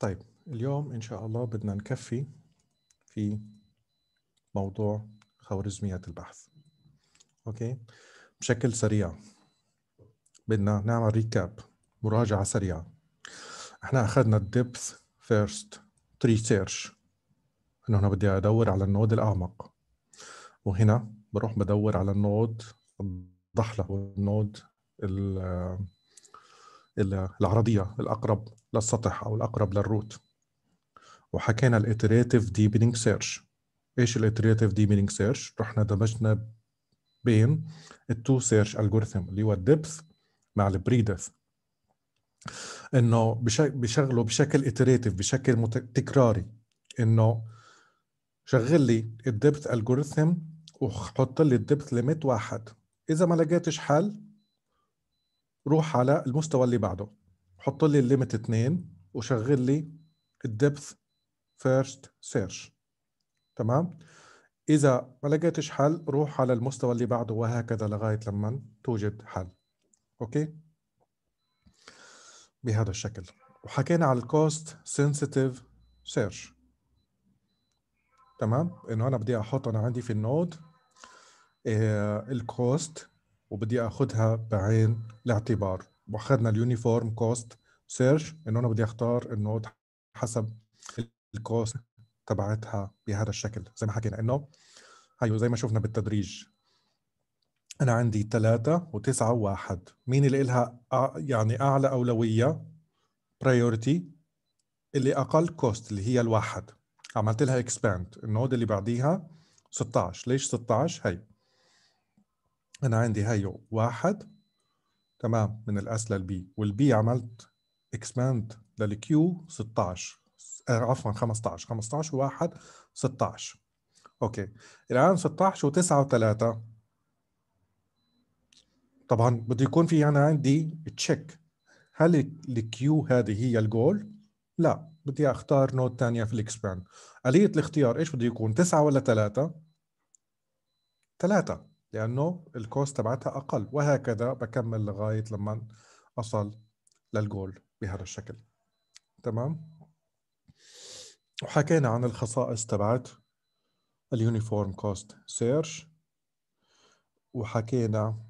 طيب اليوم إن شاء الله بدنا نكفي في موضوع خوارزميات البحث أوكي بشكل سريع بدنا نعمل ريكاب مراجعة سريعة احنا أخذنا الدبث فيرست تري سيرش انه انا بدي ادور على النود الاعمق وهنا بروح بدور على النود الضحله والنود العرضيه الاقرب للسطح أو الأقرب للروت وحكينا الاتريتيف ديبنينج سيرش ايش الاتريتيف ديبنينج سيرش رحنا دمجنا بين التو سيرش الجوريثم اللي هو الدبث مع البريدث انه بشغله بشكل اتريتيف بشكل تكراري انه شغل لي الدبث الجوريثم وحط لي الدبث ليميت واحد اذا ما لقيتش حل روح على المستوى اللي بعده حط لي الليمت 2 وشغل لي الدبث فيرست سيرش تمام اذا ما لقيتش حل روح على المستوى اللي بعده وهكذا لغايه لما توجد حل اوكي بهذا الشكل وحكينا على الكوست سنسيتيف سيرش تمام انه انا بدي احط انا عندي في النود آه، الكوست وبدي اخذها بعين الاعتبار واخدنا اليونيفورم كوست سيرش انه انا بدي اختار النود حسب الكوست تبعتها بهذا الشكل زي ما حكينا انه هيو زي ما شفنا بالتدريج انا عندي ثلاثة وتسعة وواحد مين اللي لها يعني اعلى اولوية برايورتي اللي اقل كوست اللي هي الواحد عملت لها اكسباند النود اللي بعديها 16 ليش 16 هي انا عندي هيو واحد تمام من الاس للبي والبي عملت اكسباند للكيو 16 عفوا 15 15 و1 16 اوكي الان 16 و9 و3 طبعا بده يكون في انا عندي تشيك هل الكيو هذه هي الجول؟ لا بدي اختار نود ثانيه في الاكسباند آلية الاختيار ايش بده يكون 9 ولا 3؟ 3 لانه الكوست تبعتها اقل وهكذا بكمل لغايه لما اصل للجول بهذا الشكل تمام وحكينا عن الخصائص تبعت اليونيفورم كوست سيرش وحكينا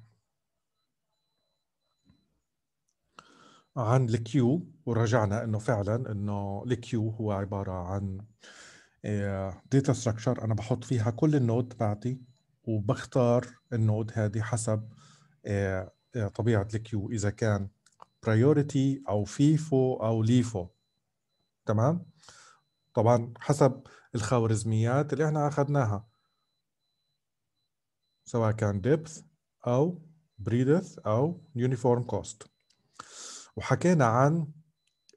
عن الكيو ورجعنا انه فعلا انه الكيو هو عباره عن داتا آه، ستراكشر انا بحط فيها كل النود تبعتي وبختار النود هذه حسب آه، آه، طبيعه الكيو اذا كان priority او فيفو او ليفو تمام طبعا حسب الخوارزميات اللي احنا اخذناها سواء كان depth او بريدث او يونيفورم كوست وحكينا عن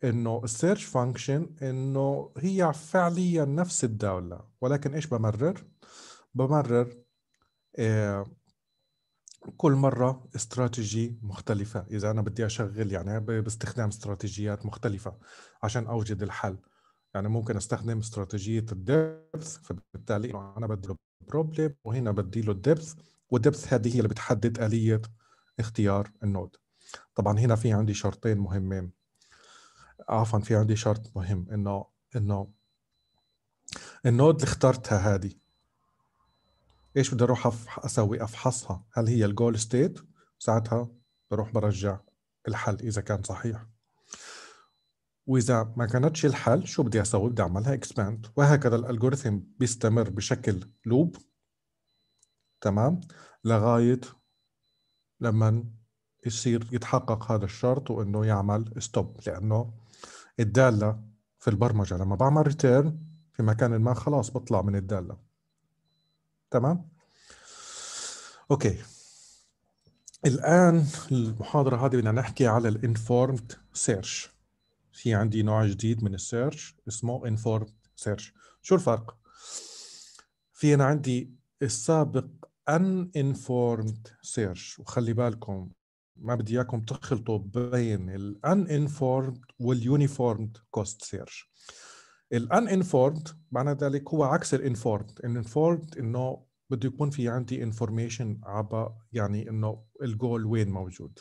انه السيرش فانكشن انه هي فعليا نفس الدوله ولكن ايش بمرر؟ بمرر آه، كل مرة استراتيجي مختلفة إذا أنا بدي أشغل يعني باستخدام استراتيجيات مختلفة عشان أوجد الحل يعني ممكن استخدم استراتيجية الدبث فبالتالي أنا بدي له بروبلم وهنا بدي له الدبث والدبث هذه هي اللي بتحدد آلية اختيار النود طبعا هنا في عندي شرطين مهمين عفوا في عندي شرط مهم انه انه النود اللي اخترتها هذه ايش بدي اروح اسوي افحصها هل هي الجول ستيت ساعتها بروح برجع الحل اذا كان صحيح واذا ما كانتش الحل شو بدي اسوي بدي اعملها اكسباند وهكذا الالجوريثم بيستمر بشكل لوب تمام لغايه لما يصير يتحقق هذا الشرط وانه يعمل ستوب لانه الداله في البرمجه لما بعمل ريتيرن في مكان ما خلاص بطلع من الداله تمام اوكي الان المحاضره هذه بدنا نحكي على الانفورمد سيرش في عندي نوع جديد من السيرش اسمه انفورمد سيرش شو الفرق في انا عندي السابق ان انفورمد سيرش وخلي بالكم ما بدي اياكم تخلطوا بين الان انفورمد واليونيفورمد كوست سيرش الان انفورمد معنى ذلك هو عكس الانفورمد الانفورمد انه بده يكون في عندي انفورميشن عبا يعني انه الجول وين موجود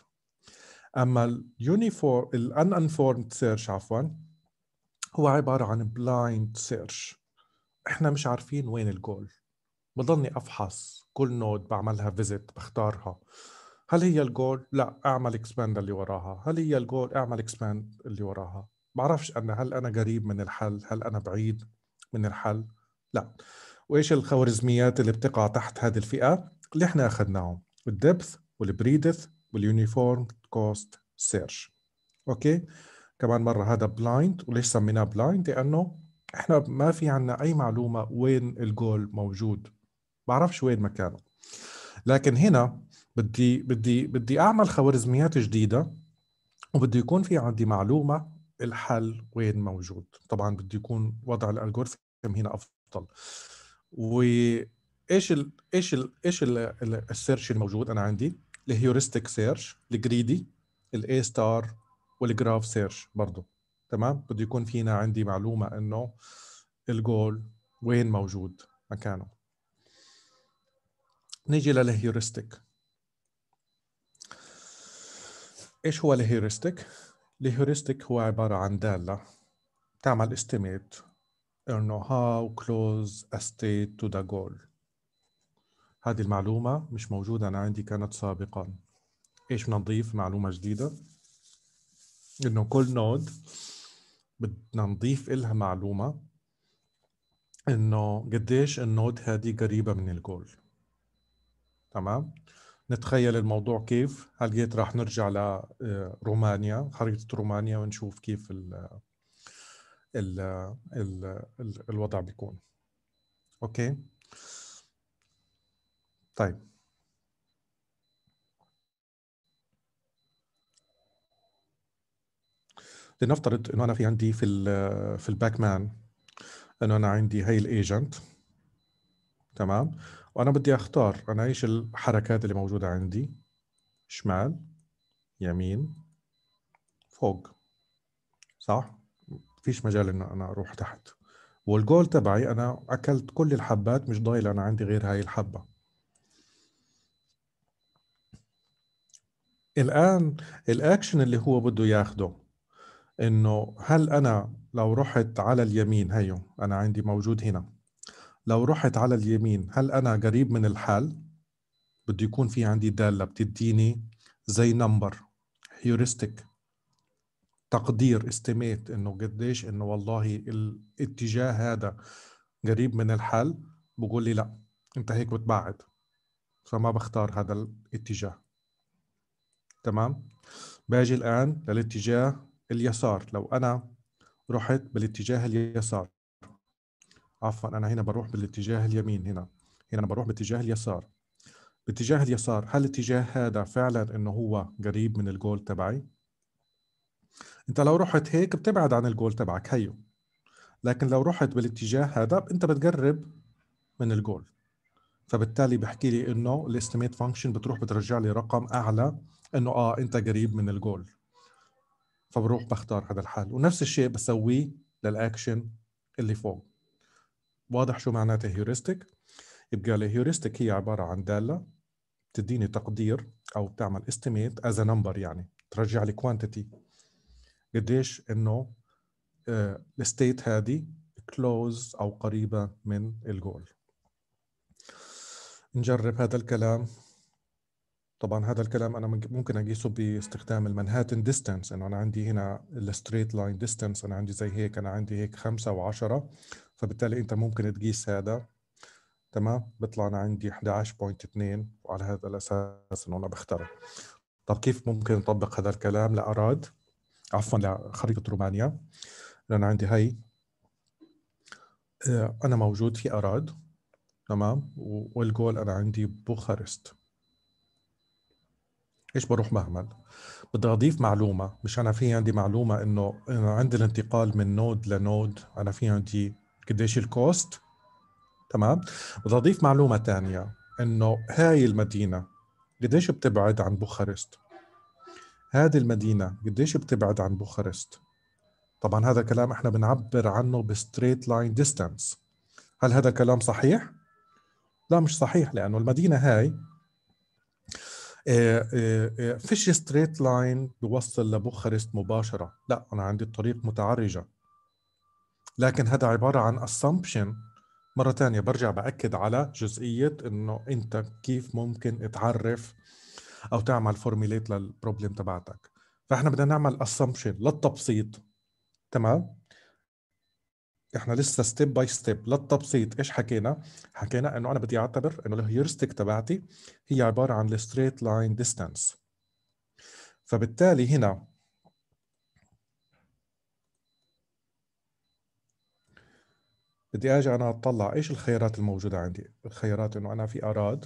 اما اليونيفورم الان انفورمد سيرش عفوا هو عباره عن بلايند سيرش احنا مش عارفين وين الجول بضلني افحص كل نود بعملها فيزيت بختارها هل هي الجول؟ لا اعمل اكسباند اللي وراها، هل هي الجول؟ اعمل اكسباند اللي وراها، بعرفش انا هل انا قريب من الحل هل انا بعيد من الحل لا وايش الخوارزميات اللي بتقع تحت هذه الفئه اللي احنا اخذناهم الدبث والبريدث واليونيفورم كوست سيرش اوكي كمان مره هذا بلايند وليش سميناه بلايند لانه احنا ما في عنا اي معلومه وين الجول موجود بعرفش وين مكانه لكن هنا بدي بدي بدي اعمل خوارزميات جديده وبده يكون في عندي معلومه الحل وين موجود طبعا بده يكون وضع الالجوريثم هنا افضل وايش الـ ايش الـ ايش السيرش الموجود انا عندي الهيورستيك سيرش الجريدي الاي ستار والجراف سيرش برضه تمام بده يكون فينا عندي معلومه انه الجول وين موجود مكانه نيجي للهيورستيك ايش هو الهيورستيك الهيوريستيك هو عبارة عن دالة تعمل estimate إنه how close a state to the goal هذه المعلومة مش موجودة أنا عندي كانت سابقا إيش بدنا نضيف معلومة جديدة إنه كل نود بدنا نضيف إلها معلومة إنه قديش النود هذه قريبة من الجول تمام نتخيل الموضوع كيف هلقيت راح نرجع لرومانيا آه، خريطة رومانيا ونشوف كيف الـ آه، الـ آه، الـ الـ الوضع بيكون اوكي طيب لنفترض انه انا في عندي في الـ في الباك مان انه انا عندي هي الايجنت تمام وانا بدي اختار انا ايش الحركات اللي موجوده عندي شمال يمين فوق صح فيش مجال انه انا اروح تحت والجول تبعي انا اكلت كل الحبات مش ضايل انا عندي غير هاي الحبه الان الاكشن اللي هو بده ياخده انه هل انا لو رحت على اليمين هيو انا عندي موجود هنا لو رحت على اليمين هل أنا قريب من الحال؟ بده يكون في عندي دالة بتديني زي نمبر هيوريستيك تقدير استيميت انه قديش انه والله الاتجاه هذا قريب من الحل بقول لي لا انت هيك بتبعد فما بختار هذا الاتجاه تمام باجي الان للاتجاه اليسار لو انا رحت بالاتجاه اليسار عفوا انا هنا بروح بالاتجاه اليمين هنا هنا انا بروح باتجاه اليسار باتجاه اليسار هل الاتجاه هذا فعلا انه هو قريب من الجول تبعي انت لو رحت هيك بتبعد عن الجول تبعك هيو لكن لو رحت بالاتجاه هذا انت بتقرب من الجول فبالتالي بحكي لي انه الاستيميت فانكشن بتروح بترجع لي رقم اعلى انه اه انت قريب من الجول فبروح بختار هذا الحال ونفس الشيء بسويه للاكشن اللي فوق واضح شو معناتها هيوريستيك يبقى الهيوريستيك هي عباره عن داله بتديني تقدير او بتعمل استيميت از نمبر يعني ترجع لي كوانتيتي قديش انه الستيت آه، هذه كلوز او قريبه من الجول نجرب هذا الكلام طبعا هذا الكلام انا ممكن اقيسه باستخدام المنهاتن ديستانس انه انا عندي هنا الستريت لاين ديستانس انا عندي زي هيك انا عندي هيك خمسة وعشرة فبالتالي انت ممكن تقيس هذا تمام بيطلع انا عندي 11.2 وعلى هذا الاساس انه انا بختاره طب كيف ممكن نطبق هذا الكلام لاراد عفوا لخريطه رومانيا لان عندي هي آه، انا موجود في اراد تمام والجول انا عندي بوخارست ايش بروح بعمل؟ بدي اضيف معلومه مش انا في عندي معلومه انه عند الانتقال من نود لنود انا في عندي قديش الكوست تمام بدي اضيف معلومه ثانيه انه هاي المدينه قديش بتبعد عن بوخارست هذه المدينه قديش بتبعد عن بوخارست طبعا هذا كلام احنا بنعبر عنه بستريت لاين ديستانس هل هذا الكلام صحيح لا مش صحيح لانه المدينه هاي آه، آه، آه، فيش ستريت لاين بيوصل لبوخارست مباشره لا انا عندي الطريق متعرجه لكن هذا عباره عن assumption مره ثانيه برجع باكد على جزئيه انه انت كيف ممكن تعرف او تعمل فورميليت للبروبلم تبعتك فاحنا بدنا نعمل assumption للتبسيط تمام احنا لسه ستيب باي ستيب للتبسيط ايش حكينا؟ حكينا انه انا بدي اعتبر انه الهيورستيك تبعتي هي عباره عن الستريت لاين ديستانس فبالتالي هنا بدي اجي انا اطلع ايش الخيارات الموجوده عندي؟ الخيارات انه انا في اراد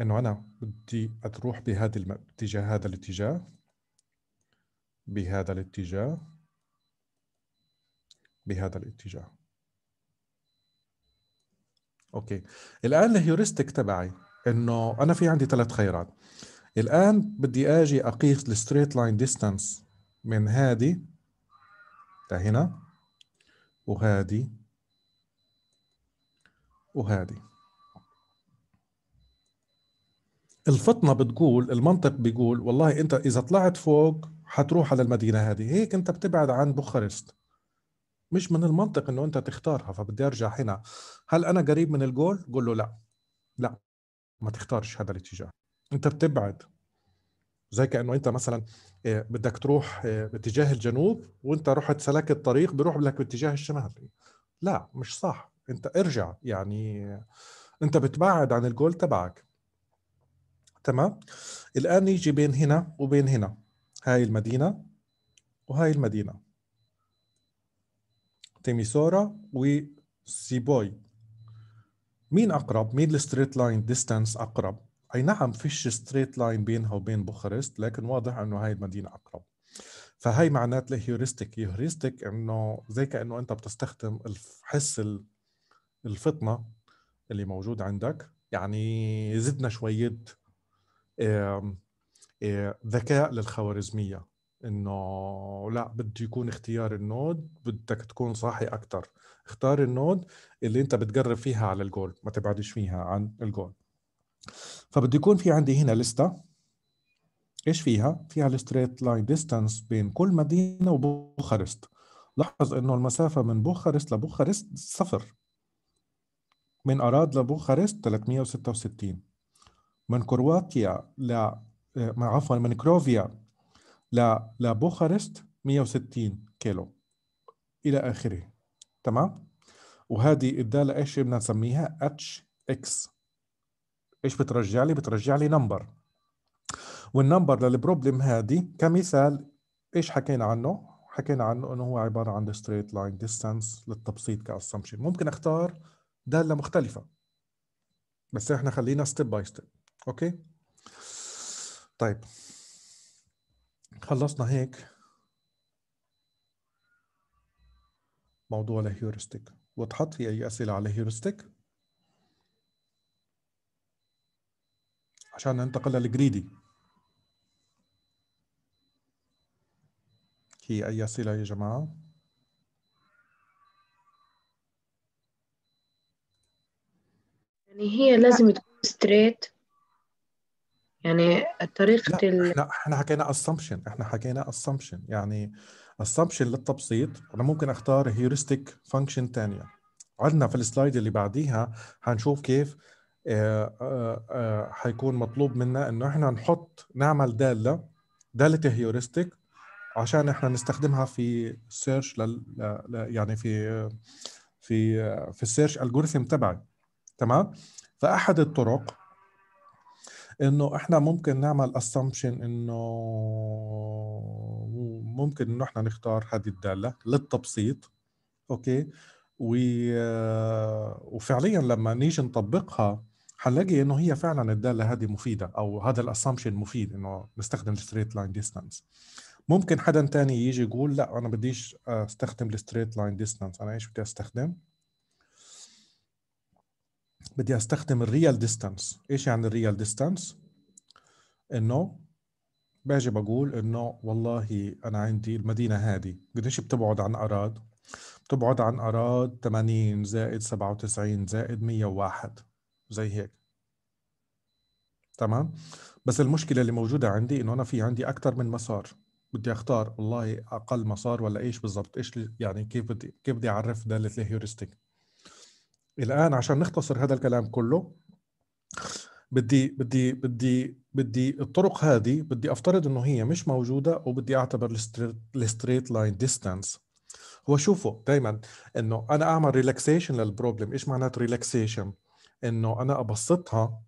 انه انا بدي اروح بهذا الاتجاه باتجاه هذا الاتجاه بهذا الاتجاه بهذا الاتجاه اوكي الان الهيوريستيك تبعي انه انا في عندي ثلاث خيارات الان بدي اجي اقيس الستريت لاين ديستانس من هذه لهنا وهذه وهذه الفطنه بتقول المنطق بيقول والله انت اذا طلعت فوق حتروح على المدينه هذه هيك انت بتبعد عن بوخارست مش من المنطق انه انت تختارها فبدي ارجع هنا هل انا قريب من الجول قول له لا لا ما تختارش هذا الاتجاه انت بتبعد زي كانه انت مثلا آه، بدك تروح آه، باتجاه الجنوب وانت رحت سلكت الطريق بيروح لك باتجاه الشمال لا مش صح انت ارجع يعني آه، انت بتبعد عن الجول تبعك تمام الان يجي بين هنا وبين هنا هاي المدينه وهاي المدينه تيميسورا وسيبوي مين اقرب مين الستريت لاين ديستانس اقرب اي نعم فيش ستريت لاين بينها وبين بوخارست لكن واضح انه هاي المدينه اقرب فهي معناتها الهيوريستيك هيوريستيك انه زي كانه انت بتستخدم الحس الفطنه اللي موجود عندك يعني زدنا شويه آه، ذكاء للخوارزميه انه لا بده يكون اختيار النود بدك تكون صاحي اكثر اختار النود اللي انت بتقرب فيها على الجول ما تبعدش فيها عن الجول فبده يكون في عندي هنا لسته ايش فيها فيها الستريت لاين ديستانس بين كل مدينه وبوخارست لاحظ انه المسافه من بوخارست لبوخارست صفر من اراد لبوخارست 366 من كرواتيا ل آه، عفوا من كروفيا لبوخارست 160 كيلو الى اخره تمام وهذه الداله ايش بدنا نسميها اتش اكس ايش بترجع لي بترجع لي نمبر والنمبر للبروبلم هذه كمثال ايش حكينا عنه حكينا عنه انه هو عباره عن ستريت لاين ديستانس للتبسيط كاسامبشن ممكن اختار داله مختلفه بس احنا خلينا ستيب باي ستيب اوكي طيب خلصنا هيك موضوع الهيورستيك وضحت في أي أسئلة على الهيورستيك؟ عشان ننتقل للجريدي في أي أسئلة يا جماعة؟ يعني هي لازم تكون ستريت يعني طريقة لا ال... احنا حكينا assumption احنا حكينا assumption يعني assumption للتبسيط انا ممكن اختار heuristic فانكشن ثانيه عندنا في السلايد اللي بعديها هنشوف كيف آآ آه، آه، آه، حيكون مطلوب منا انه احنا نحط نعمل داله داله هيورستيك عشان احنا نستخدمها في سيرش لل يعني في في في السيرش الجوريثم تبعي تمام فاحد الطرق انه احنا ممكن نعمل اسامبشن انه ممكن انه احنا نختار هذه الداله للتبسيط اوكي و... آه، وفعليا لما نيجي نطبقها حنلاقي انه هي فعلا الداله هذه مفيده او هذا الاسامبشن مفيد انه نستخدم الستريت لاين ديستانس ممكن حدا تاني يجي يقول لا انا بديش استخدم الستريت لاين ديستانس انا ايش بدي استخدم بدي استخدم الريال ديستانس ايش يعني الريال ديستانس انه باجي بقول انه والله انا عندي المدينه هذه قديش بتبعد عن اراد بتبعد عن اراد 80 زائد 97 زائد 101 زي هيك تمام بس المشكله اللي موجوده عندي انه انا في عندي اكثر من مسار بدي اختار والله اقل مسار ولا ايش بالضبط ايش يعني كيف بدي كيف بدي اعرف ده الهيورستيك الان عشان نختصر هذا الكلام كله بدي بدي بدي بدي الطرق هذه بدي افترض انه هي مش موجوده وبدي اعتبر الستريت لاين ديستانس هو شوفوا دائما انه انا اعمل ريلاكسيشن للبروبلم ايش معنات ريلاكسيشن انه انا ابسطها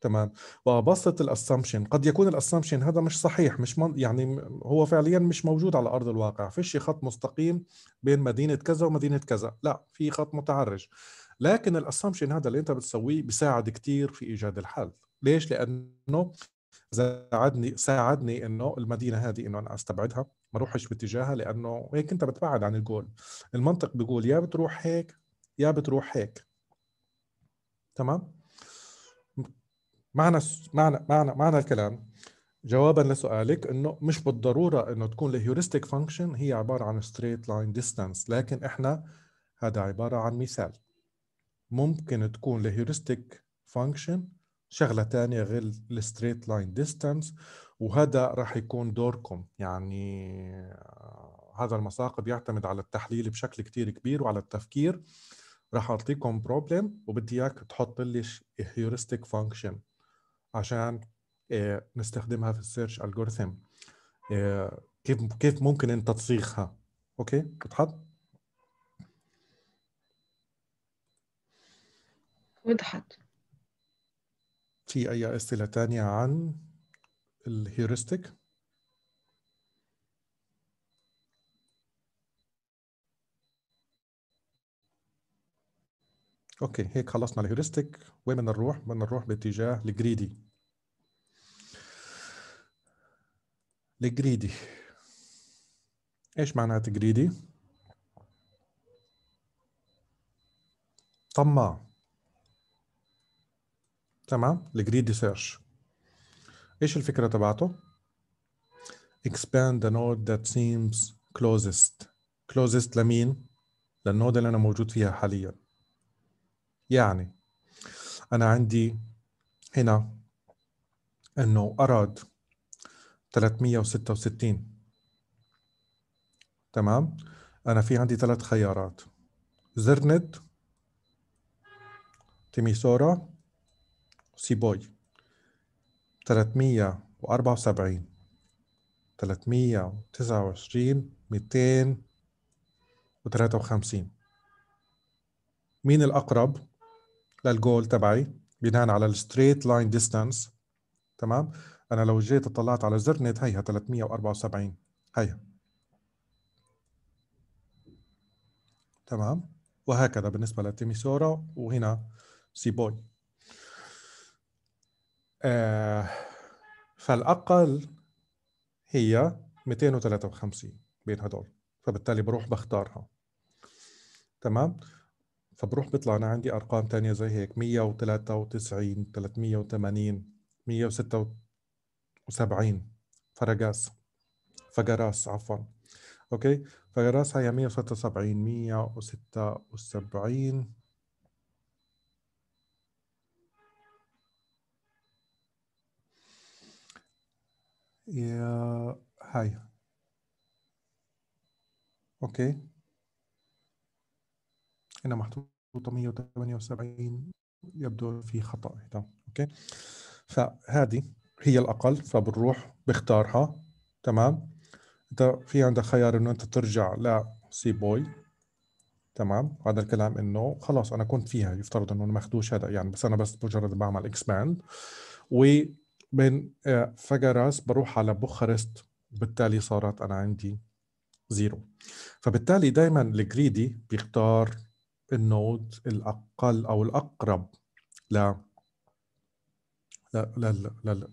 تمام وابسط الاسامبشن قد يكون الاسامبشن هذا مش صحيح مش من يعني هو فعليا مش موجود على ارض الواقع فيش خط مستقيم بين مدينه كذا ومدينه كذا لا في خط متعرج لكن الاسامبشن هذا اللي انت بتسويه بيساعد كثير في ايجاد الحل ليش لانه ساعدني ساعدني انه المدينه هذه انه انا استبعدها ما اروحش باتجاهها لانه هيك انت بتبعد عن الجول المنطق بيقول يا بتروح هيك يا بتروح هيك تمام معنى معنى معنى معنى الكلام جوابا لسؤالك انه مش بالضروره انه تكون الهيورستيك فانكشن هي عباره عن ستريت لاين ديستانس لكن احنا هذا عباره عن مثال ممكن تكون الهيورستيك فانكشن شغله ثانيه غير الستريت لاين ديستانس وهذا راح يكون دوركم يعني آه، هذا المساق بيعتمد على التحليل بشكل كتير كبير وعلى التفكير راح اعطيكم بروبلم وبدي اياك تحط لي هيورستيك فانكشن عشان آه، نستخدمها في السيرش الجوريثم آه، كيف كيف ممكن انت تصيغها اوكي بتحط وضحت في أي أسئلة تانية عن الهيورستيك؟ اوكي هيك خلصنا الهيورستيك وين بدنا نروح؟ بدنا نروح باتجاه الجريدي الجريدي ايش معناته جريدي؟ طماع تمام الجريدي سيرش ايش الفكره تبعته expand the node that seems closest closest لمين للنود اللي انا موجود فيها حاليا يعني انا عندي هنا انه اراد 366 تمام انا في عندي ثلاث خيارات زرنت تيميسورا سيبوي 374 329 253 مين الأقرب للجول تبعي بناء على الستريت لاين ديستانس تمام أنا لو جيت اطلعت على زر نت هيها 374 هيها تمام وهكذا بالنسبة لتيميسورا وهنا سيبوي آه، فالاقل هي 253 بين هدول فبالتالي بروح بختارها تمام فبروح بيطلع انا عندي ارقام تانية زي هيك 193 380 176 فرقاس فقراس عفوا اوكي فقراس هي 176 176 يا هاي اوكي هنا محطوطه 178 يبدو في خطا هنا اوكي فهذه هي الاقل فبنروح بختارها تمام انت في عندك خيار انه انت ترجع سي بوي تمام هذا الكلام انه خلاص انا كنت فيها يفترض انه ما اخذوش هذا يعني بس انا بس مجرد بعمل اكسباند و من آه، فجرس بروح على بوخارست بالتالي صارت انا عندي زيرو فبالتالي دائما الجريدي بيختار النود الاقل او الاقرب ل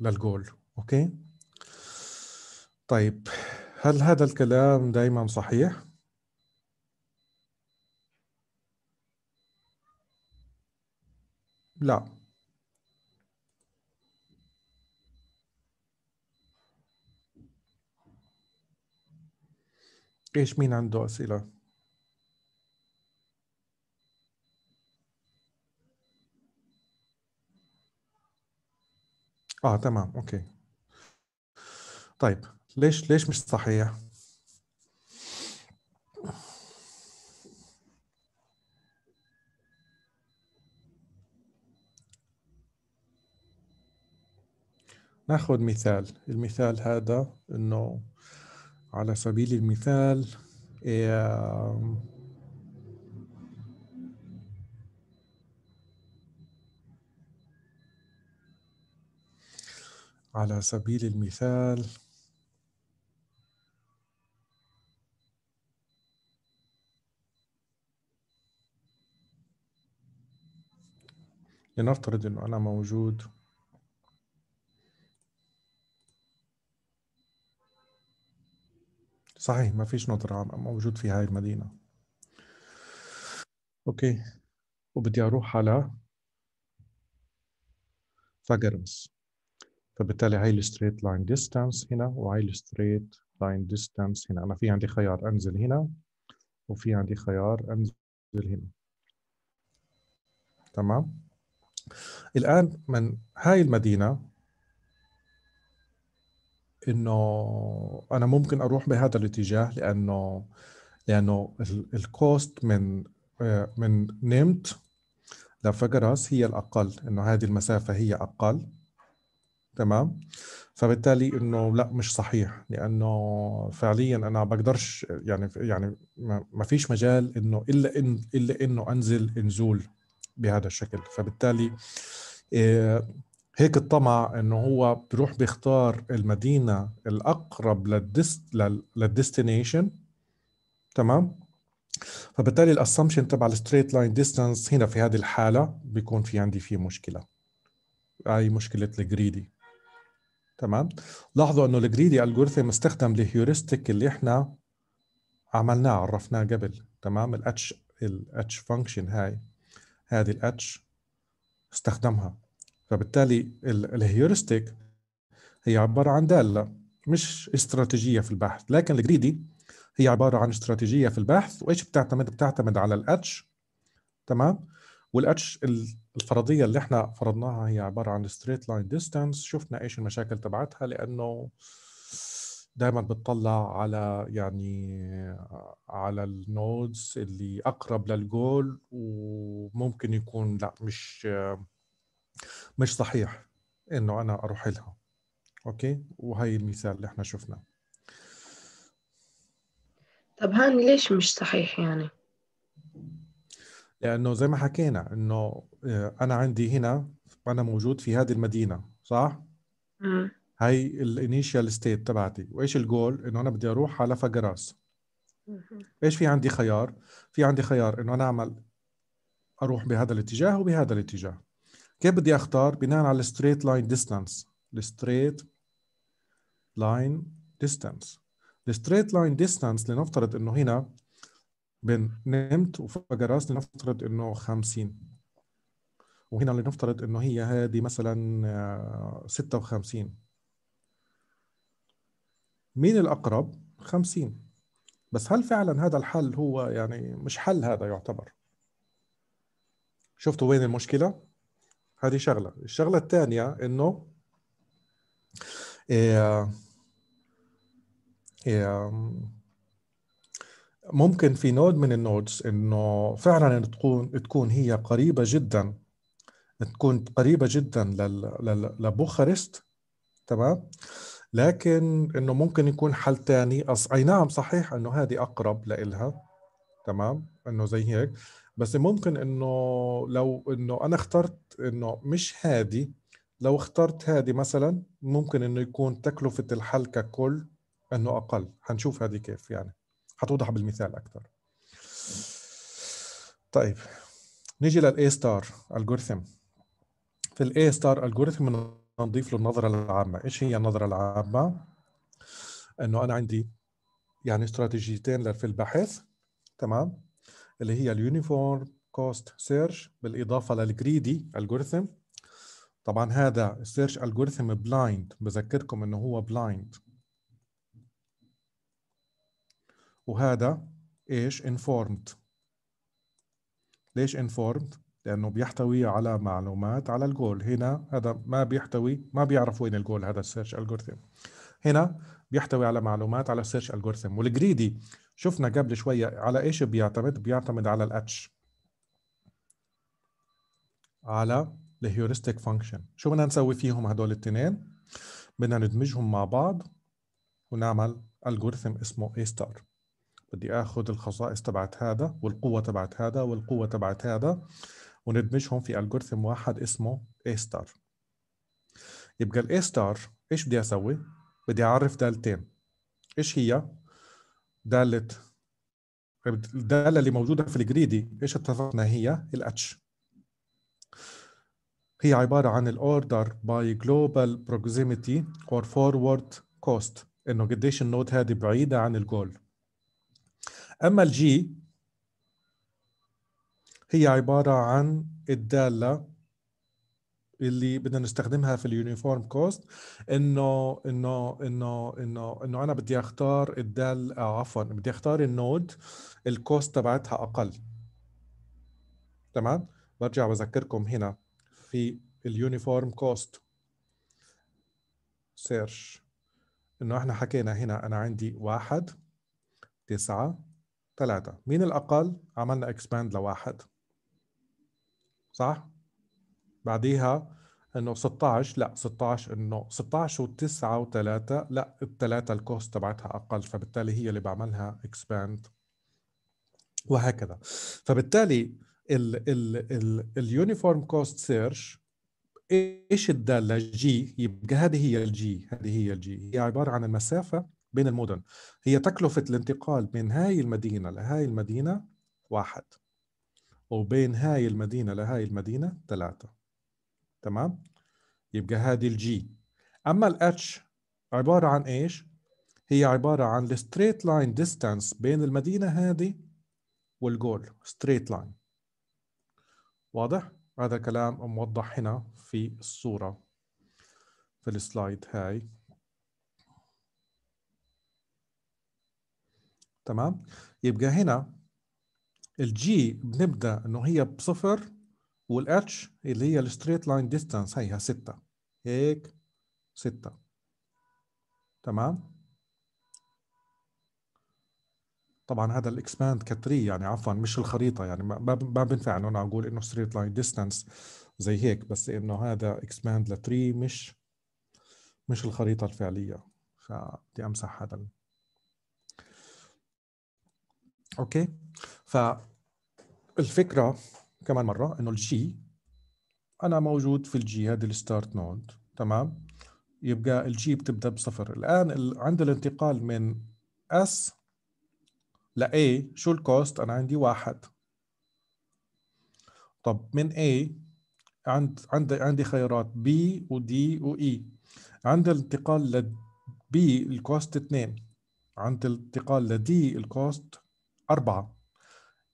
للجول اوكي طيب هل هذا الكلام دائما صحيح لا ايش مين عنده اسئله اه تمام اوكي طيب ليش ليش مش صحيح ناخذ مثال المثال هذا انه على سبيل المثال على سبيل المثال لنفترض انه انا موجود صحيح ما فيش نوتر موجود في هاي المدينة أوكي وبدي أروح على فاجرمس فبالتالي هاي الستريت لاين ديستانس هنا وهاي الستريت لاين ديستانس هنا أنا في عندي خيار أنزل هنا وفي عندي خيار أنزل هنا تمام الآن من هاي المدينة انه انا ممكن اروح بهذا الاتجاه لانه لانه الكوست من آه، من نمت لفقرس هي الاقل انه هذه المسافه هي اقل تمام فبالتالي انه لا مش صحيح لانه فعليا انا بقدرش يعني يعني ما فيش مجال انه الا إن الا انه انزل نزول بهذا الشكل فبالتالي إيه هيك الطمع انه هو بروح بيختار المدينه الاقرب للدست للديستنيشن تمام فبالتالي الاسامبشن تبع الستريت لاين ديستانس هنا في هذه الحاله بيكون في عندي في مشكله هاي مشكله الجريدي تمام لاحظوا انه الجريدي الجوريثم استخدم الهيورستيك اللي احنا عملناه عرفناه قبل تمام الاتش الاتش فانكشن هاي هذه الاتش استخدمها فبالتالي الهيورستيك هي عباره عن داله مش استراتيجيه في البحث لكن الجريدي هي عباره عن استراتيجيه في البحث وايش بتعتمد بتعتمد على الاتش تمام والاتش الفرضيه اللي احنا فرضناها هي عباره عن ستريت لاين ديستانس شفنا ايش المشاكل تبعتها لانه دايما بتطلع على يعني على النودز اللي اقرب للجول وممكن يكون لا مش مش صحيح انه انا اروح لها اوكي وهي المثال اللي احنا شفناه طب هاني ليش مش صحيح يعني لانه زي ما حكينا انه آه، انا عندي هنا انا موجود في هذه المدينه صح امم هاي الانيشال ستيت تبعتي وايش الجول انه انا بدي اروح على فقراس ايش في عندي خيار في عندي خيار انه انا اعمل اروح بهذا الاتجاه وبهذا الاتجاه كيف بدي اختار بناء على الستريت لاين ديستانس الستريت لاين ديستانس الستريت لاين ديستانس لنفترض انه هنا بين نمت وفجرس لنفترض انه 50 وهنا لنفترض انه هي هذه مثلا 56 آه، مين الاقرب 50 بس هل فعلا هذا الحل هو يعني مش حل هذا يعتبر شفتوا وين المشكله هذه شغله الشغله الثانيه انه إيه، إيه، ممكن في نود من النودز انه فعلا تكون تكون هي قريبه جدا تكون قريبه جدا لبوخارست تمام لكن انه ممكن يكون حل ثاني اي نعم صحيح انه هذه اقرب لإلها تمام انه زي هيك بس ممكن انه لو انه انا اخترت انه مش هادي لو اخترت هادي مثلا ممكن انه يكون تكلفه الحل ككل انه اقل حنشوف هذه كيف يعني حتوضح بالمثال اكثر طيب نيجي للاي ستار الجوريثم في الاي ستار الجوريثم نضيف له النظره العامه ايش هي النظره العامه انه انا عندي يعني استراتيجيتين في البحث تمام اللي هي اليونيفورم كوست سيرش بالاضافه للجريدي الجوريثم طبعا هذا السيرش الجوريثم بلايند بذكركم انه هو بلايند وهذا ايش انفورمد ليش انفورمد لانه بيحتوي على معلومات على الجول هنا هذا ما بيحتوي ما بيعرف وين الجول هذا السيرش الجوريثم هنا بيحتوي على معلومات على السيرش الجوريثم والجريدي شفنا قبل شويه على ايش بيعتمد بيعتمد على الاتش على الهيورستيك فانكشن شو بدنا نسوي فيهم هدول الاثنين بدنا ندمجهم مع بعض ونعمل الجوريثم اسمه A star بدي اخذ الخصائص تبعت هذا والقوه تبعت هذا والقوه تبعت هذا وندمجهم في الجوريثم واحد اسمه A star يبقى A star ايش بدي اسوي بدي اعرف دالتين ايش هي داله الداله اللي موجوده في الجريدي ايش اتفقنا هي الاتش هي عباره عن الاوردر باي جلوبال بروكسيميتي اور فورورد كوست انه قديش النود هذه بعيده عن الجول اما الجي هي عباره عن الداله اللي بدنا نستخدمها في اليونيفورم كوست انه انه انه انه انه انا بدي اختار الدال آه، عفوا بدي اختار النود الكوست تبعتها اقل تمام برجع بذكركم هنا في اليونيفورم كوست سيرش انه احنا حكينا هنا انا عندي واحد تسعة ثلاثة مين الأقل؟ عملنا اكسباند لواحد صح؟ بعديها انه 16 لا 16 انه 16 و9 و3 لا الثلاثه الكوست تبعتها اقل فبالتالي هي اللي بعملها اكسباند وهكذا فبالتالي اليونيفورم كوست سيرش ايش الداله جي يبقى هذه هي الجي هذه هي الجي هي عباره عن المسافه بين المدن هي تكلفه الانتقال من هاي المدينه لهاي المدينه واحد وبين هاي المدينه لهاي المدينه ثلاثه تمام يبقى هذه الجي اما الاتش عباره عن ايش هي عباره عن الستريت لاين ديستانس بين المدينه هذه والجول ستريت لاين واضح هذا كلام موضح هنا في الصوره في السلايد هاي تمام يبقى هنا الجي بنبدا انه هي بصفر والاتش اللي هي الستريت لاين ديستانس هيها 6 هيك 6 تمام طبعا هذا الاكسباند كتري يعني عفوا مش الخريطه يعني ما ما بنفع انه انا اقول انه ستريت لاين ديستانس زي هيك بس انه هذا اكسباند لتري مش مش الخريطه الفعليه فبدي امسح هذا اوكي فالفكره كمان مره انه الجي انا موجود في الجي هذه الستارت نود تمام يبقى الجي بتبدا بصفر الان عند الانتقال من اس ل A شو الكوست انا عندي واحد طب من A عند عندي عندي خيارات B و D و E عند الانتقال ل B الكوست 2 عند الانتقال ل D الكوست 4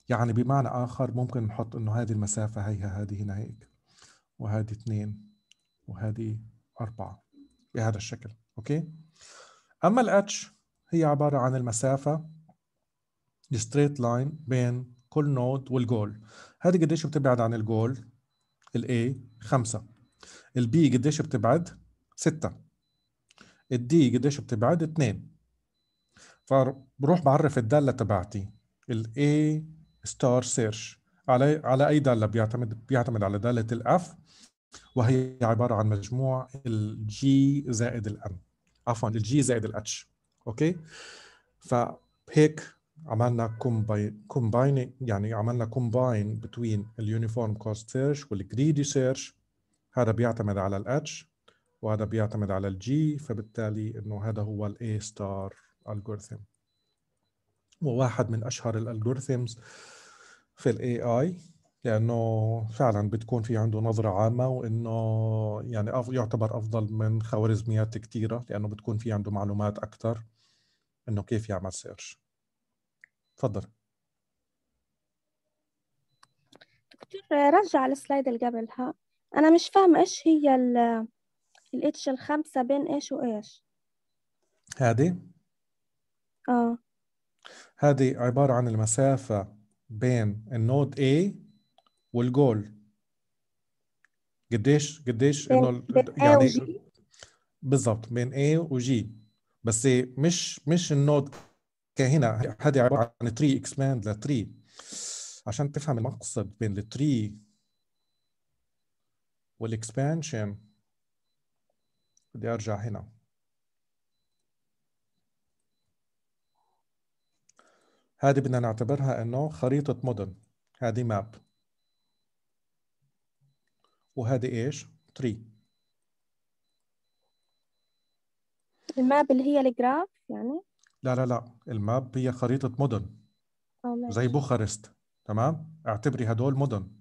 يعني بمعنى آخر ممكن نحط إنه هذه المسافة هيها هذه هنا هيك وهذه اثنين وهذه أربعة بهذا الشكل أوكي أما الاتش هي عبارة عن المسافة الستريت لاين بين كل نود والجول هذه قديش بتبعد عن الجول الاي خمسه البي قديش بتبعد سته الدي قديش بتبعد اثنين فبروح بعرف الدالة تبعتي الاي ستار سيرش على على اي داله بيعتمد بيعتمد على داله الاف وهي عباره عن مجموع الجي زائد الان عفوا الجي زائد الاتش اوكي فهيك عملنا كومباين يعني عملنا كومباين بتوين اليونيفورم كوست سيرش والجريدي سيرش هذا بيعتمد على الاتش وهذا بيعتمد على الجي فبالتالي انه هذا هو الاي ستار الجوريثم وواحد من اشهر الالجوريثمز في الاي اي لانه فعلا بتكون في عنده نظره عامه وانه يعني يعتبر افضل من خوارزميات كثيره لانه بتكون في عنده معلومات اكثر انه كيف يعمل سيرش تفضل دكتور رجع السلايد اللي قبلها انا مش فاهمه ايش هي ال الاتش الخمسه بين ايش وايش هذه اه هذه عبارة عن المسافة بين النود A والجول قديش قديش انه يعني بالضبط بين A و G بس مش مش النود كهنا هذه عبارة عن تري اكسباند لتري عشان تفهم المقصد بين التري والاكسبانشن بدي ارجع هنا هذه بدنا نعتبرها انه خريطة مدن هذه ماب وهذه ايش؟ تري الماب اللي هي الجراف يعني؟ لا لا لا الماب هي خريطة مدن آه، زي بوخارست تمام؟ اعتبري هدول مدن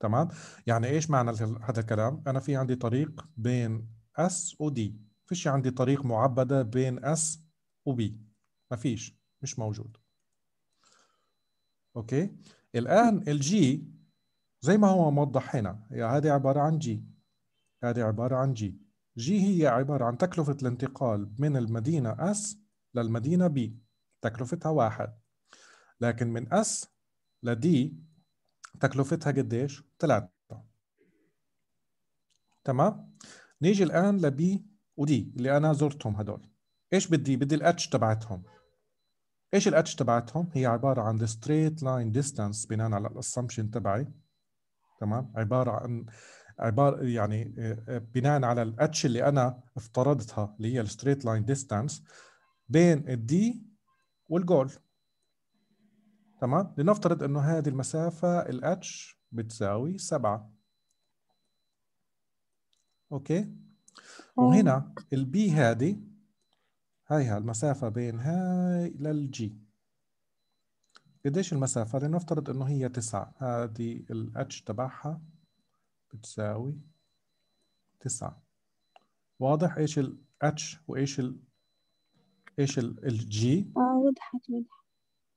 تمام؟ يعني ايش معنى هذا الكلام؟ انا في عندي طريق بين اس ودي فيش عندي طريق معبدة بين اس وبي فيش مش موجود اوكي الان الجي زي ما هو موضح هنا هذه عباره عن جي هذه عباره عن جي جي هي عباره عن تكلفه الانتقال من المدينه اس للمدينه بي تكلفتها واحد لكن من اس لدي تكلفتها قديش؟ ثلاثة تمام؟ نيجي الآن لبي ودي اللي أنا زرتهم هدول إيش بدي؟ بدي الاتش تبعتهم ايش الاتش تبعتهم؟ هي عباره عن الستريت لاين ديستانس بناء على الاسامبشن تبعي تمام؟ عباره عن عباره يعني آه، آه، بناء على الاتش اللي انا افترضتها اللي هي الستريت لاين ديستانس بين الدي والجول تمام؟ لنفترض انه هذه المسافه الاتش بتساوي 7 اوكي؟ وهنا البي هذه هاي المسافة بين هاي للجي قديش المسافة؟ لنفترض إنه هي تسعة هذه الاتش تبعها بتساوي تسعة واضح إيش الاتش وإيش ال إيش ال الجي؟ آه وضحت وضحت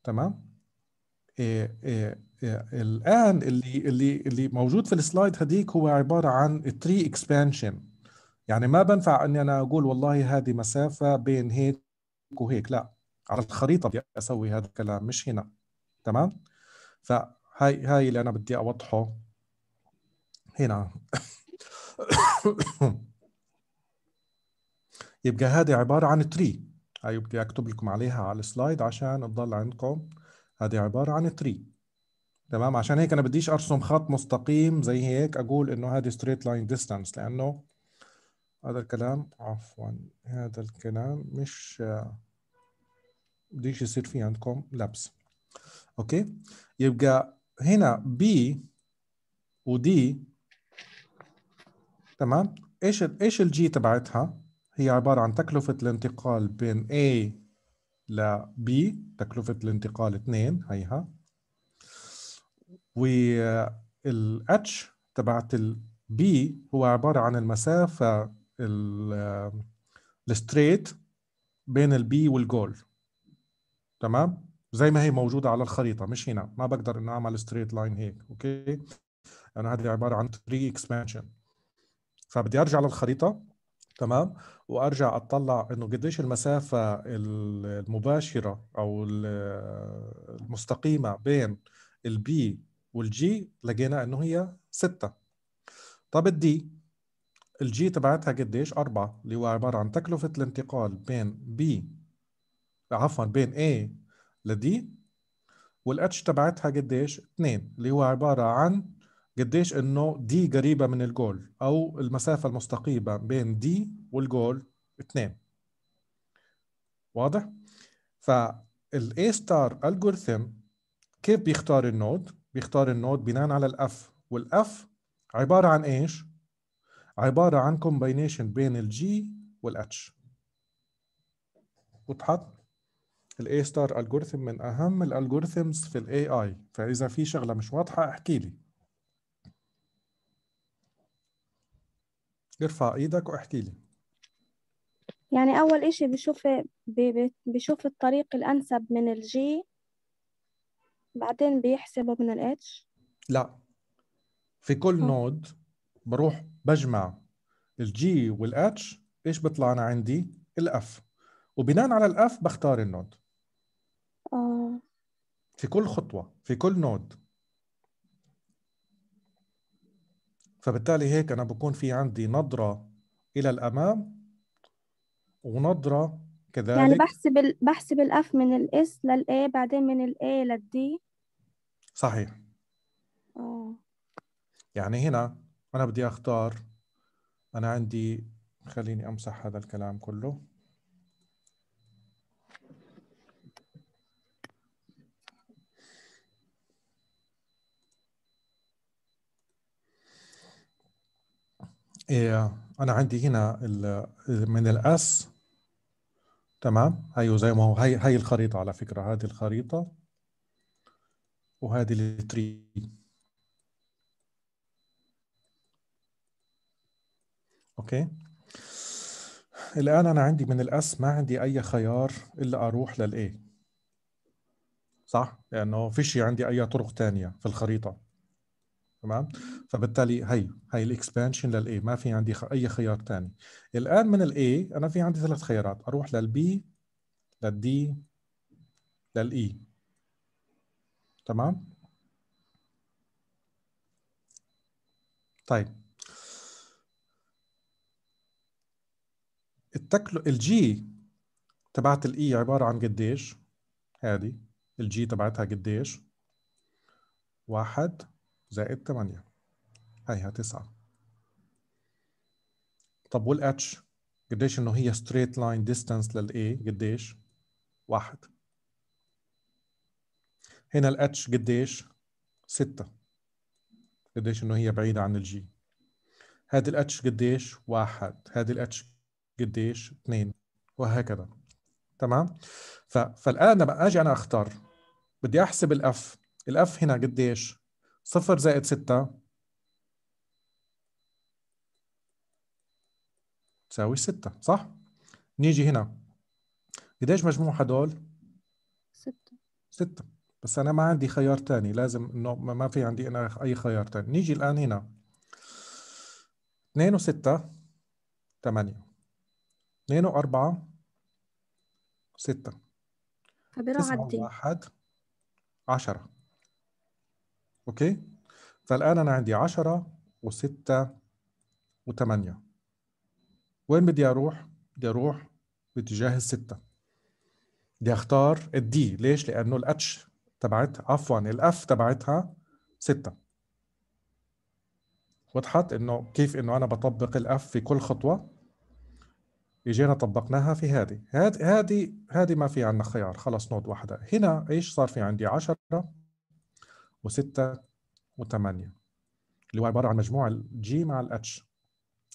تمام؟ إيه إيه إيه الآن اللي اللي اللي موجود في السلايد هديك هو عبارة عن 3 اكسبانشن يعني ما بنفع اني انا اقول والله هذه مسافه بين هيك وهيك لا على الخريطه بدي اسوي هذا الكلام مش هنا تمام فهاي هاي اللي انا بدي اوضحه هنا يبقى هذه عباره عن تري هاي بدي اكتب لكم عليها على السلايد عشان تضل عندكم هذه عباره عن تري تمام عشان هيك انا بديش ارسم خط مستقيم زي هيك اقول انه هذه ستريت لاين ديستانس لانه هذا الكلام عفوا هذا الكلام مش بديش يصير في عندكم لبس اوكي يبقى هنا بي ودي تمام ايش الـ ايش الجي تبعتها هي عباره عن تكلفه الانتقال بين A ل B تكلفه الانتقال 2 هيها وال H تبعت البي B هو عباره عن المسافه الستريت بين البي والجول تمام زي ما هي موجوده على الخريطه مش هنا ما بقدر انه اعمل ستريت لاين هيك اوكي لانه هذه عباره عن تري اكسبانشن فبدي ارجع للخريطه تمام وارجع اطلع انه قديش المسافه المباشره او المستقيمه بين البي والجي لقينا انه هي 6 طب الدي الجي تبعتها قديش؟ أربعة اللي هو عبارة عن تكلفة الانتقال بين بي عفوا بين A لدي والاتش تبعتها قديش؟ 2 اللي هو عبارة عن قديش انه دي قريبة من الجول او المسافة المستقيمة بين دي والجول 2 واضح؟ فالاي ستار algorithm كيف بيختار النود؟ بيختار النود بناء على الاف والاف عبارة عن ايش؟ عبارة عن كومباينيشن بين الجي والاتش وتحط الاي ستار algorithm من اهم algorithms في الاي اي فاذا في شغله مش واضحه احكي لي ارفع ايدك واحكي لي يعني اول اشي بشوف بشوف الطريق الانسب من الجي بعدين بيحسبه من الاتش لا في كل نود بروح بجمع الجي والاتش ايش بيطلع انا عندي الاف وبناء على الاف بختار النود اه في كل خطوه في كل نود فبالتالي هيك انا بكون في عندي نظره الى الامام ونظره كذلك يعني بحسب الـ بحسب الاف من الاس للاي بعدين من الاي للدي صحيح اه يعني هنا أنا بدي أختار أنا عندي خليني أمسح هذا الكلام كله إيه أنا عندي هنا من الأس تمام هيو زي ما هو هي هي الخريطة على فكرة هذه الخريطة وهذه التري اوكي الان انا عندي من الاس ما عندي اي خيار الا اروح للاي صح لانه شيء عندي اي طرق تانية في الخريطه تمام فبالتالي هي هي الاكسبانشن للاي ما في عندي اي خيار تاني الان من الاي انا في عندي ثلاث خيارات اروح للبي للدي للاي تمام طيب التكلفة الجي تبعت الاي e عبارة عن قديش هذه الجي تبعتها قديش واحد زائد ثمانية هيها تسعة طب والاتش قديش انه هي straight line distance للاي قديش واحد هنا الاتش قديش ستة قديش انه هي بعيدة عن الجي هذه الاتش قديش واحد هذه الاتش قديش اثنين وهكذا تمام فالان لما اجي انا اختار بدي احسب الاف الاف هنا قديش صفر زائد ستة تساوي ستة صح نيجي هنا قديش مجموع هدول ستة ستة بس انا ما عندي خيار تاني لازم انه ما في عندي انا اي خيار تاني نيجي الان هنا اثنين وستة ثمانية 2 و4 6 واحد عدي 10 اوكي فالان انا عندي 10 و6 و8 وين بدي اروح؟ بدي اروح باتجاه الستة بدي اختار الدي ليش؟ لانه الاتش تبعتها عفوا الاف تبعتها ستة وضحت انه كيف انه انا بطبق الاف في كل خطوه اجينا طبقناها في هذه هذه هذه هذه ما في عندنا خيار خلص نود واحده هنا ايش صار في عندي 10 و6 و8 اللي هو عباره عن مجموع الجي مع الاتش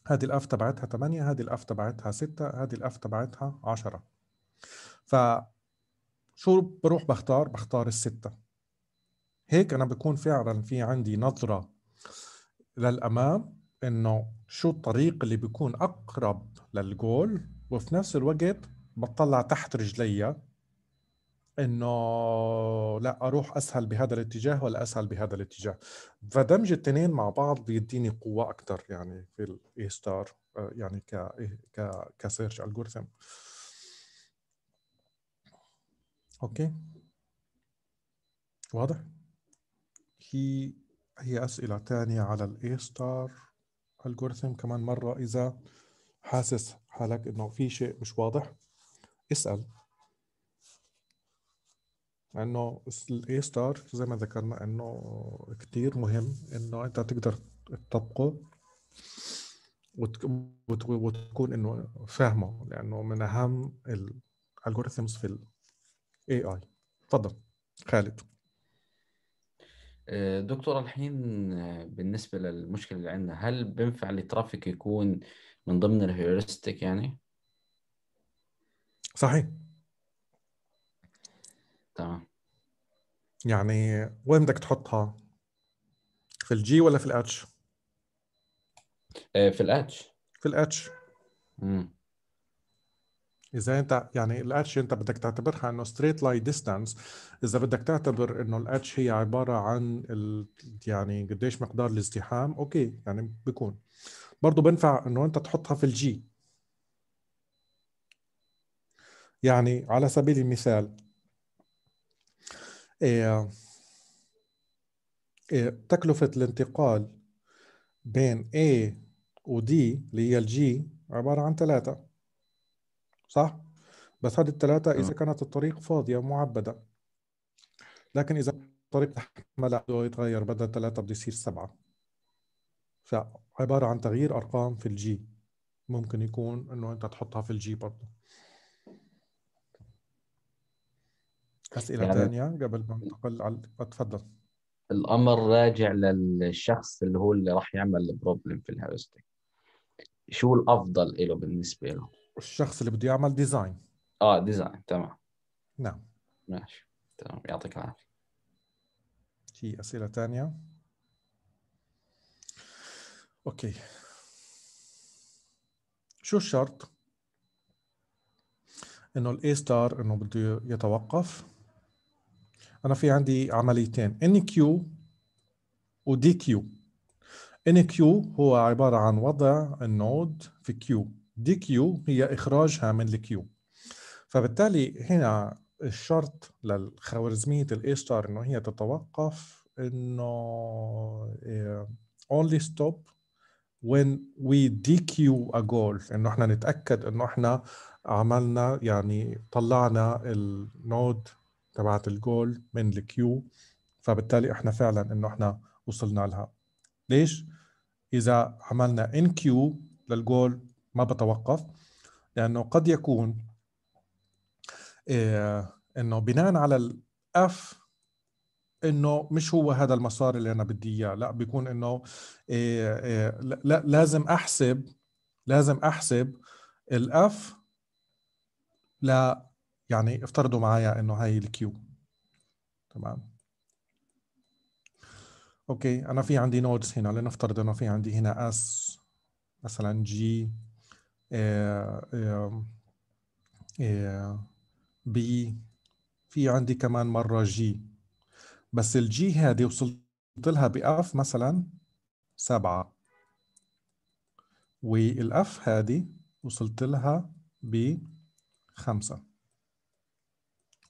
هذه الاف تبعتها 8 هذه الاف تبعتها 6 هذه الاف تبعتها 10 ف شو بروح بختار بختار الستة هيك انا بكون فعلا في عندي نظرة للامام انه شو الطريق اللي بيكون اقرب للجول وفي نفس الوقت بطلع تحت رجليا انه لا اروح اسهل بهذا الاتجاه ولا اسهل بهذا الاتجاه فدمج التنين مع بعض بيديني قوه اكثر يعني في الاي ستار آه، يعني ك إيه، ك كسيرش الجورثم اوكي واضح هي هي اسئله ثانيه على الاي ستار الجوريثم كمان مرة إذا حاسس حالك إنه في شيء مش واضح اسأل لأنه الإي ستار زي ما ذكرنا إنه كتير مهم إنه أنت تقدر تطبقه وتكون إنه فاهمه لأنه من أهم الالجوريثمز في الاي اي تفضل خالد آه، دكتور الحين آه، بالنسبة للمشكلة اللي عندنا هل بينفع الترافيك يكون من ضمن الهيورستيك يعني؟ صحيح تمام يعني وين بدك تحطها؟ في الجي ولا في الاتش؟ آه، في الاتش في الاتش امم اذا انت يعني الاتش انت بدك تعتبرها انه ستريت لاي ديستانس اذا بدك تعتبر انه الاتش هي عباره عن ال... يعني قديش مقدار الازدحام اوكي يعني بيكون برضه بنفع انه انت تحطها في الجي يعني على سبيل المثال إيه إيه تكلفة الانتقال بين A و D اللي هي الجي عبارة عن ثلاثة صح؟ بس هذه الثلاثة إذا آه. كانت الطريق فاضية معبدة لكن إذا الطريق تحمل بده يتغير بدل ثلاثة بده يصير سبعة فعبارة عن تغيير أرقام في الجي ممكن يكون إنه أنت تحطها في الجي برضه أسئلة ثانية يعني قبل ما ننتقل على أتفضل الأمر راجع للشخص اللي هو اللي راح يعمل البروبلم في الهيوستيك شو الأفضل له بالنسبة له؟ الشخص اللي بده يعمل ديزاين اه ديزاين تمام نعم ماشي تمام يعطيك العافيه في اسئله ثانيه اوكي شو الشرط انه الاي ستار انه بده يتوقف انا في عندي عمليتين ان كيو ودي كيو ان كيو هو عباره عن وضع النود في كيو دي كيو هي إخراجها من الكيو فبالتالي هنا الشرط للخوارزمية الاي ستار انه هي تتوقف انه آه، only stop when we DQ a goal انه احنا نتاكد انه احنا عملنا يعني طلعنا النود تبعت الجول من الكيو فبالتالي احنا فعلا انه احنا وصلنا لها ليش اذا عملنا ان كيو للجول ما بتوقف لانه قد يكون إيه انه بناء على الاف انه مش هو هذا المسار اللي انا بدي اياه لا بيكون انه إيه إيه لازم احسب لازم احسب الاف لا يعني افترضوا معايا انه هاي الكيو تمام اوكي انا في عندي نودز هنا لنفترض انه في عندي هنا اس مثلا جي آه، آه، آه، بي في عندي كمان مرة جي بس الجي هذه وصلت لها بأف مثلا سبعة والأف هذه وصلت لها بخمسة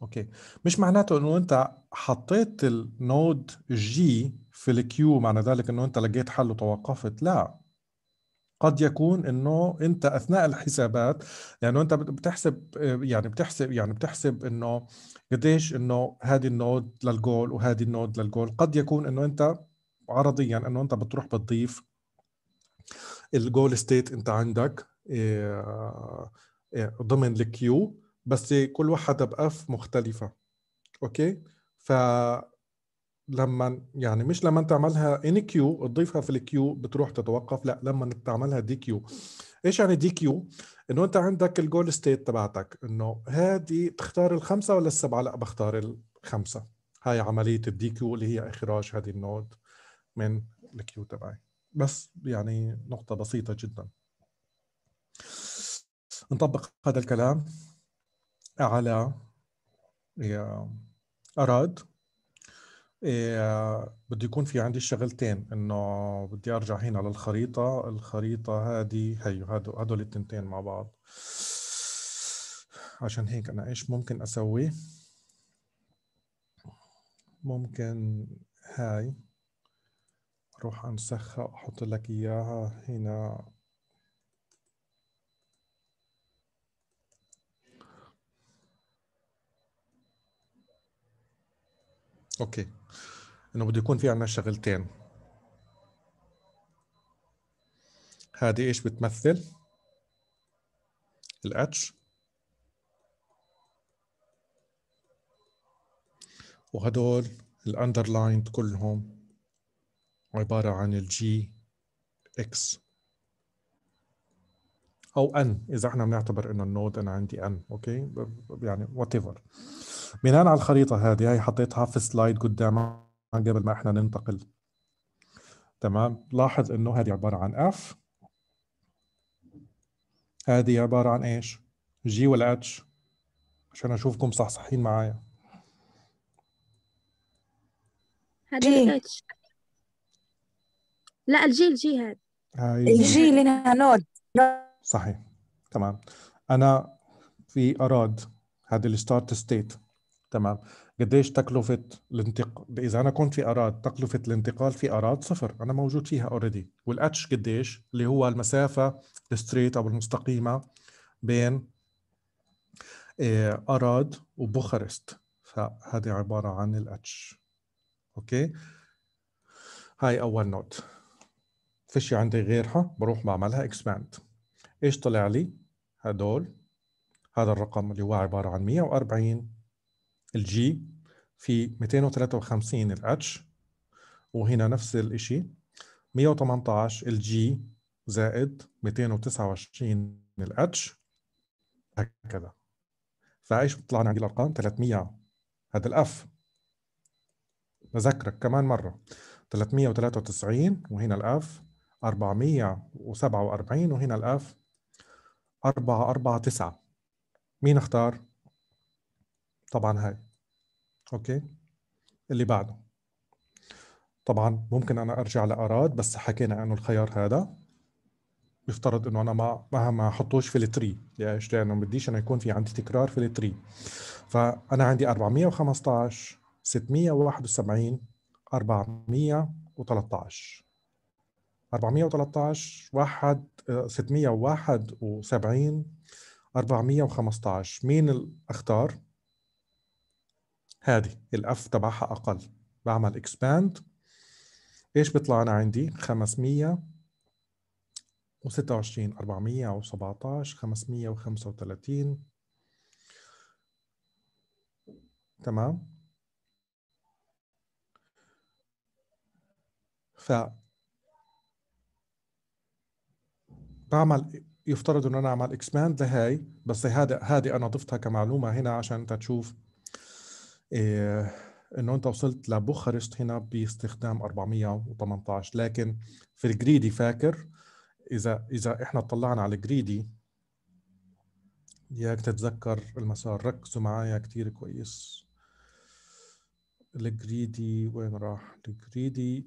اوكي مش معناته انه انت حطيت النود جي في الكيو معنى ذلك انه انت لقيت حل وتوقفت لا قد يكون انه انت اثناء الحسابات لانه يعني انت بتحسب يعني بتحسب يعني بتحسب انه قديش انه هذه النود للجول وهذه النود للجول قد يكون انه انت عرضيا انه انت بتروح بتضيف الجول ستيت انت عندك آه، آه، ضمن الكيو بس كل واحدة باف مختلفة اوكي ف لما يعني مش لما تعملها ان كيو تضيفها في الكيو بتروح تتوقف لا لما تعملها دي كيو ايش يعني دي كيو انه انت عندك الجول ستيت تبعتك انه هذه تختار الخمسه ولا السبعه لا بختار الخمسه هاي عمليه الدي كيو اللي هي اخراج هذه النود من الكيو تبعي بس يعني نقطه بسيطه جدا نطبق هذا الكلام على اراد إيه بده يكون في عندي شغلتين انه بدي ارجع هنا للخريطة الخريطة هذه هي هدول هدول التنتين مع بعض عشان هيك انا ايش ممكن اسوي ممكن هاي اروح انسخها واحط لك اياها هنا اوكي انه بده يكون في عندنا شغلتين هذه ايش بتمثل الاتش وهدول الاندرلايند كلهم عبارة عن الجي اكس او ان اذا احنا بنعتبر انه النود انا عندي ان اوكي يعني وات ايفر بناء على الخريطه هذه هي حطيتها في سلايد قدامها قبل ما احنا ننتقل تمام لاحظ انه هذه عباره عن اف هذه عباره عن ايش جي ولا اتش عشان اشوفكم صحصحين معايا جي لا الجي الجي هذا الجي لنا نود صحيح تمام انا في اراد هذه الستارت ستيت تمام قديش تكلفه الانتقال اذا انا كنت في اراد تكلفه الانتقال في اراد صفر انا موجود فيها اوريدي والاتش قديش اللي هو المسافه الستريت او المستقيمه بين آه، اراد وبوخارست فهذه عباره عن الاتش اوكي هاي اول نوت فيش عندي غيرها بروح بعملها اكسباند ايش طلع لي هدول هذا الرقم اللي هو عباره عن 140 الجي في 253 الاتش وهنا نفس الشيء 118 الجي زائد 229 الاتش هكذا فايش طلعنا عندي الارقام 300 هذا الاف بذكرك كمان مره 393 وهنا الاف 447 وهنا الاف 449 مين اختار طبعا هاي اوكي اللي بعده طبعا ممكن انا ارجع لاراد بس حكينا انه الخيار هذا يفترض انه انا ما ما ما احطوش في التري ليش؟ لانه ما بديش انا يكون في عندي تكرار في التري فانا عندي 415 671 413 413 واحد 671 آه، 415 مين اختار هذه الاف تبعها اقل بعمل اكسباند ايش بيطلع انا عندي 500 و26 417 535 تمام ف بعمل يفترض ان انا اعمل اكسباند لهي بس هذا هذه انا ضفتها كمعلومه هنا عشان انت تشوف آه، انه انت وصلت لبوخارست هنا باستخدام 418 لكن في الجريدي فاكر اذا اذا احنا طلعنا على الجريدي ياك تتذكر المسار ركزوا معايا كتير كويس الجريدي وين راح الجريدي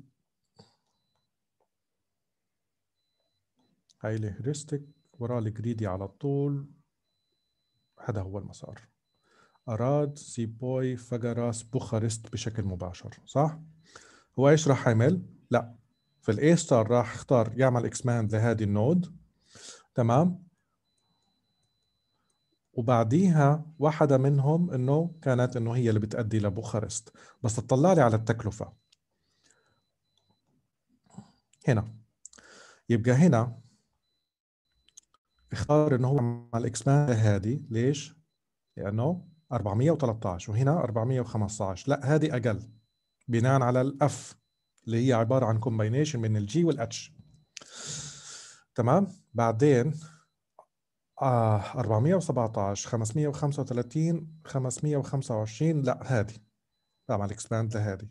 هاي الهيرستيك وراء الجريدي على طول هذا هو المسار أراد سيبوي فجراس بوخارست بشكل مباشر صح؟ هو ايش راح يعمل؟ لا في الاي ستار راح اختار يعمل اكسباند لهذه النود تمام وبعديها واحدة منهم انه كانت انه هي اللي بتأدي لبوخارست بس تطلع لي على التكلفة هنا يبقى هنا اختار انه هو يعمل اكسباند لهذه ليش؟ لانه 413 وهنا 415 لا هذه اقل بناء على الاف اللي هي عباره عن كومباينيشن من الجي والاتش تمام بعدين آه 417 535 525 لا هذه بعمل اكسباند لهذه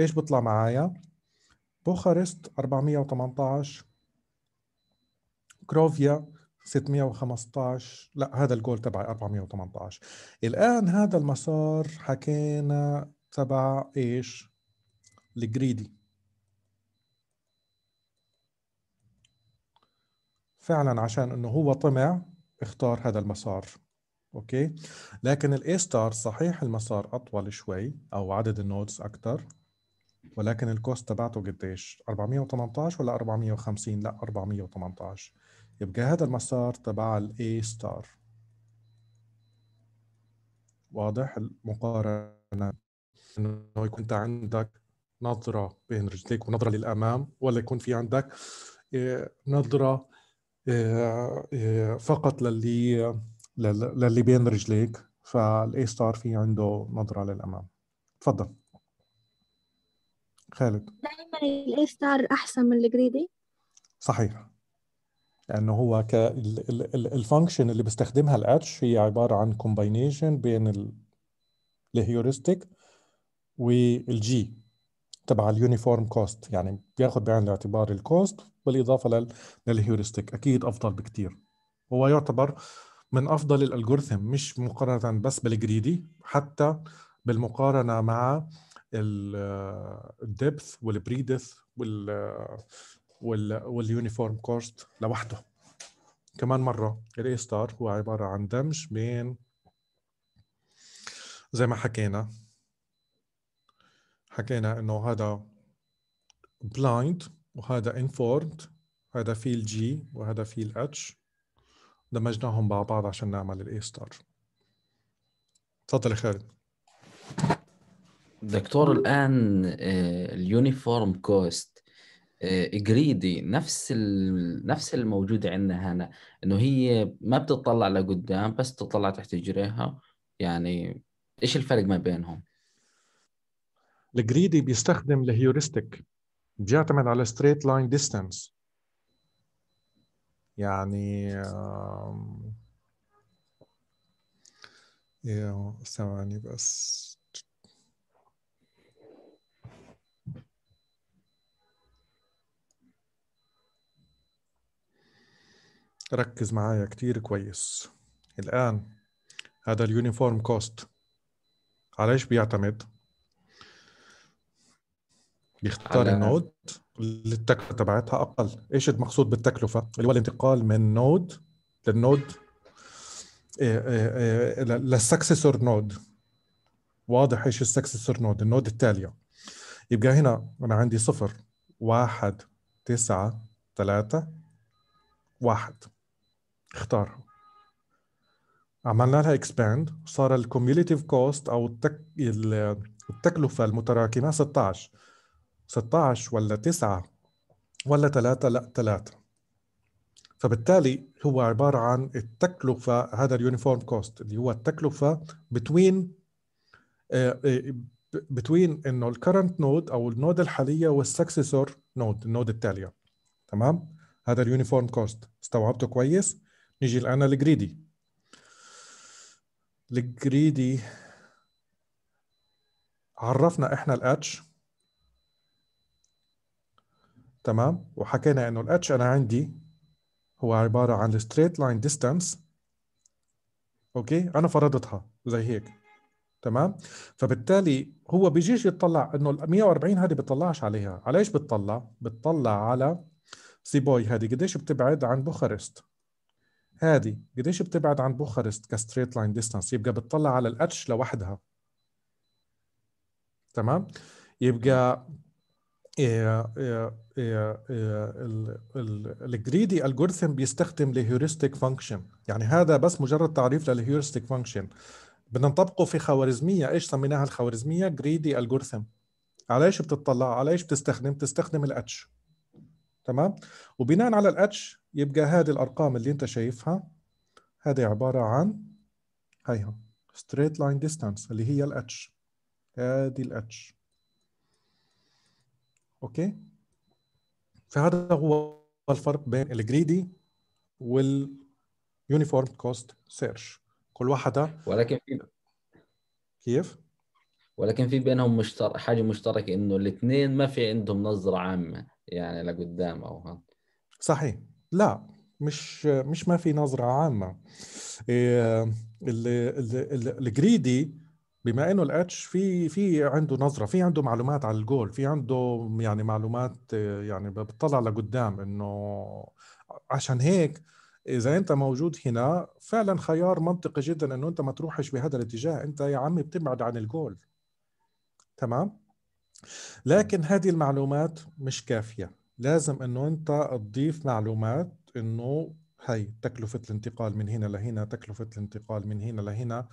ايش بيطلع معايا بوخارست 418 كروفيا 615 لا هذا الجول تبعي 418 الان هذا المسار حكينا تبع ايش الجريدي فعلا عشان انه هو طمع اختار هذا المسار اوكي لكن الاي ستار صحيح المسار اطول شوي او عدد النودز اكثر ولكن الكوست تبعته قديش 418 ولا 450 لا 418 يبقى هذا المسار تبع الـ A star واضح المقارنة انه يكون انت عندك نظرة بين رجليك ونظرة للامام ولا يكون في عندك آه، نظرة آه، آه، فقط للي للي بين رجليك فالاي ستار في عنده نظرة للامام تفضل خالد دائما الاي ستار احسن من الجريدي صحيح لانه هو ك الفانكشن اللي بيستخدمها الاتش هي عباره عن كومباينيشن بين الهيورستيك والجي تبع اليونيفورم كوست يعني بياخد بعين الاعتبار الكوست بالاضافه للهيورستيك اكيد افضل بكتير هو يعتبر من افضل الألغورثم مش مقارنه بس بالجريدي حتى بالمقارنه مع الدبث آه، والبريدث وال آه، وال واليونيفورم كوست لوحده كمان مرة الاي ستار هو عبارة عن دمج بين زي ما حكينا حكينا انه هذا بلايند وهذا انفورد هذا فيه الجي وهذا فيه الاتش دمجناهم مع بعض عشان نعمل الاي ستار تفضل يا خالد دكتور الان آه، اليونيفورم كوست آه، جريدي نفس ال... نفس الموجود عندنا هنا انه هي ما بتطلع لقدام بس تطلع تحت جريها يعني ايش الفرق ما بينهم؟ الجريدي بيستخدم الهيورستيك بيعتمد على ستريت لاين ديستانس يعني ثواني بس ركز معايا كتير كويس الآن هذا اليونيفورم كوست على ايش بيعتمد؟ بيختار النود اللي التكلفة تبعتها أقل ايش المقصود بالتكلفة؟ اللي هو الانتقال من نود للنود آه، آه، آه، للسكسسور نود واضح ايش السكسسور نود النود التالية يبقى هنا أنا عندي صفر واحد تسعة ثلاثة واحد اختار عملنا لها اكسباند صار الكوميوليتيف كوست او التك... التكلفه المتراكمه 16 16 ولا 9 ولا 3 لا 3 فبالتالي هو عباره عن التكلفه هذا اليونيفورم كوست اللي هو التكلفه بتوين آه، آه، بتوين انه الكرنت نود او النود الحاليه والسكسيسور نود النود التاليه تمام هذا اليونيفورم كوست استوعبته كويس نيجي الآن لجريدي الجريدي عرفنا إحنا الاتش تمام وحكينا إنه الاتش أنا عندي هو عبارة عن الستريت لاين ديستانس أوكي أنا فرضتها زي هيك تمام فبالتالي هو بيجيش يطلع انه ال 140 هذه بتطلعش عليها على ايش بتطلع بتطلع على سيبوي هذه قديش بتبعد عن بوخارست هذه قديش بتبعد عن بوخارست كستريت لاين ديستانس يبقى بتطلع على الاتش لوحدها تمام يبقى الجريدي إيه، إيه، إيه، الجورثم بيستخدم الهيورستيك فانكشن يعني هذا بس مجرد تعريف للهيورستيك فانكشن بدنا نطبقه في خوارزميه ايش سميناها الخوارزميه جريدي الجورثم على ايش بتطلع على ايش بتستخدم بتستخدم الاتش تمام وبناء على الاتش يبقى هذه الأرقام اللي أنت شايفها هذه عبارة عن هيها straight line distance اللي هي الاتش هذه الاتش أوكي فهذا هو الفرق بين الجريدي واليونيفورم كوست سيرش كل واحدة ولكن في كيف؟ ولكن في بينهم مشترك حاجة مشتركة إنه الاثنين ما في عندهم نظرة عامة يعني لقدام أو ها صحيح لا مش مش ما في نظره عامه إيه، الجريدي بما انه الاتش في في عنده نظره في عنده معلومات على الجول في عنده يعني معلومات يعني بتطلع لقدام انه عشان هيك اذا انت موجود هنا فعلا خيار منطقي جدا انه انت ما تروحش بهذا الاتجاه انت يا عمي بتبعد عن الجول تمام لكن هذه المعلومات مش كافيه لازم انه انت تضيف معلومات انه هي تكلفة الانتقال من هنا لهنا تكلفة الانتقال من هنا لهنا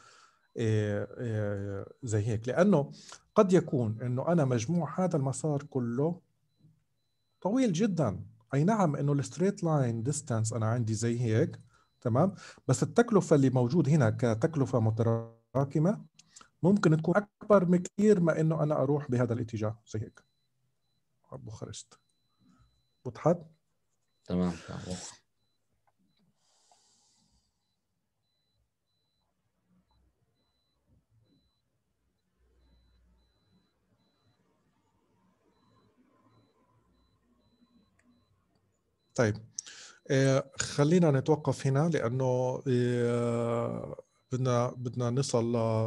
آه، آه، زي هيك لأنه قد يكون أنه أنا مجموع هذا المسار كله طويل جدا أي نعم أنه الستريت لاين ديستانس أنا عندي زي هيك تمام بس التكلفة اللي موجود هنا كتكلفة متراكمة ممكن تكون أكبر بكثير ما أنه أنا أروح بهذا الاتجاه زي هيك أبو خرجت وضحت؟ تمام تمام طيب آه، خلينا نتوقف هنا لانه آه، بدنا بدنا نصل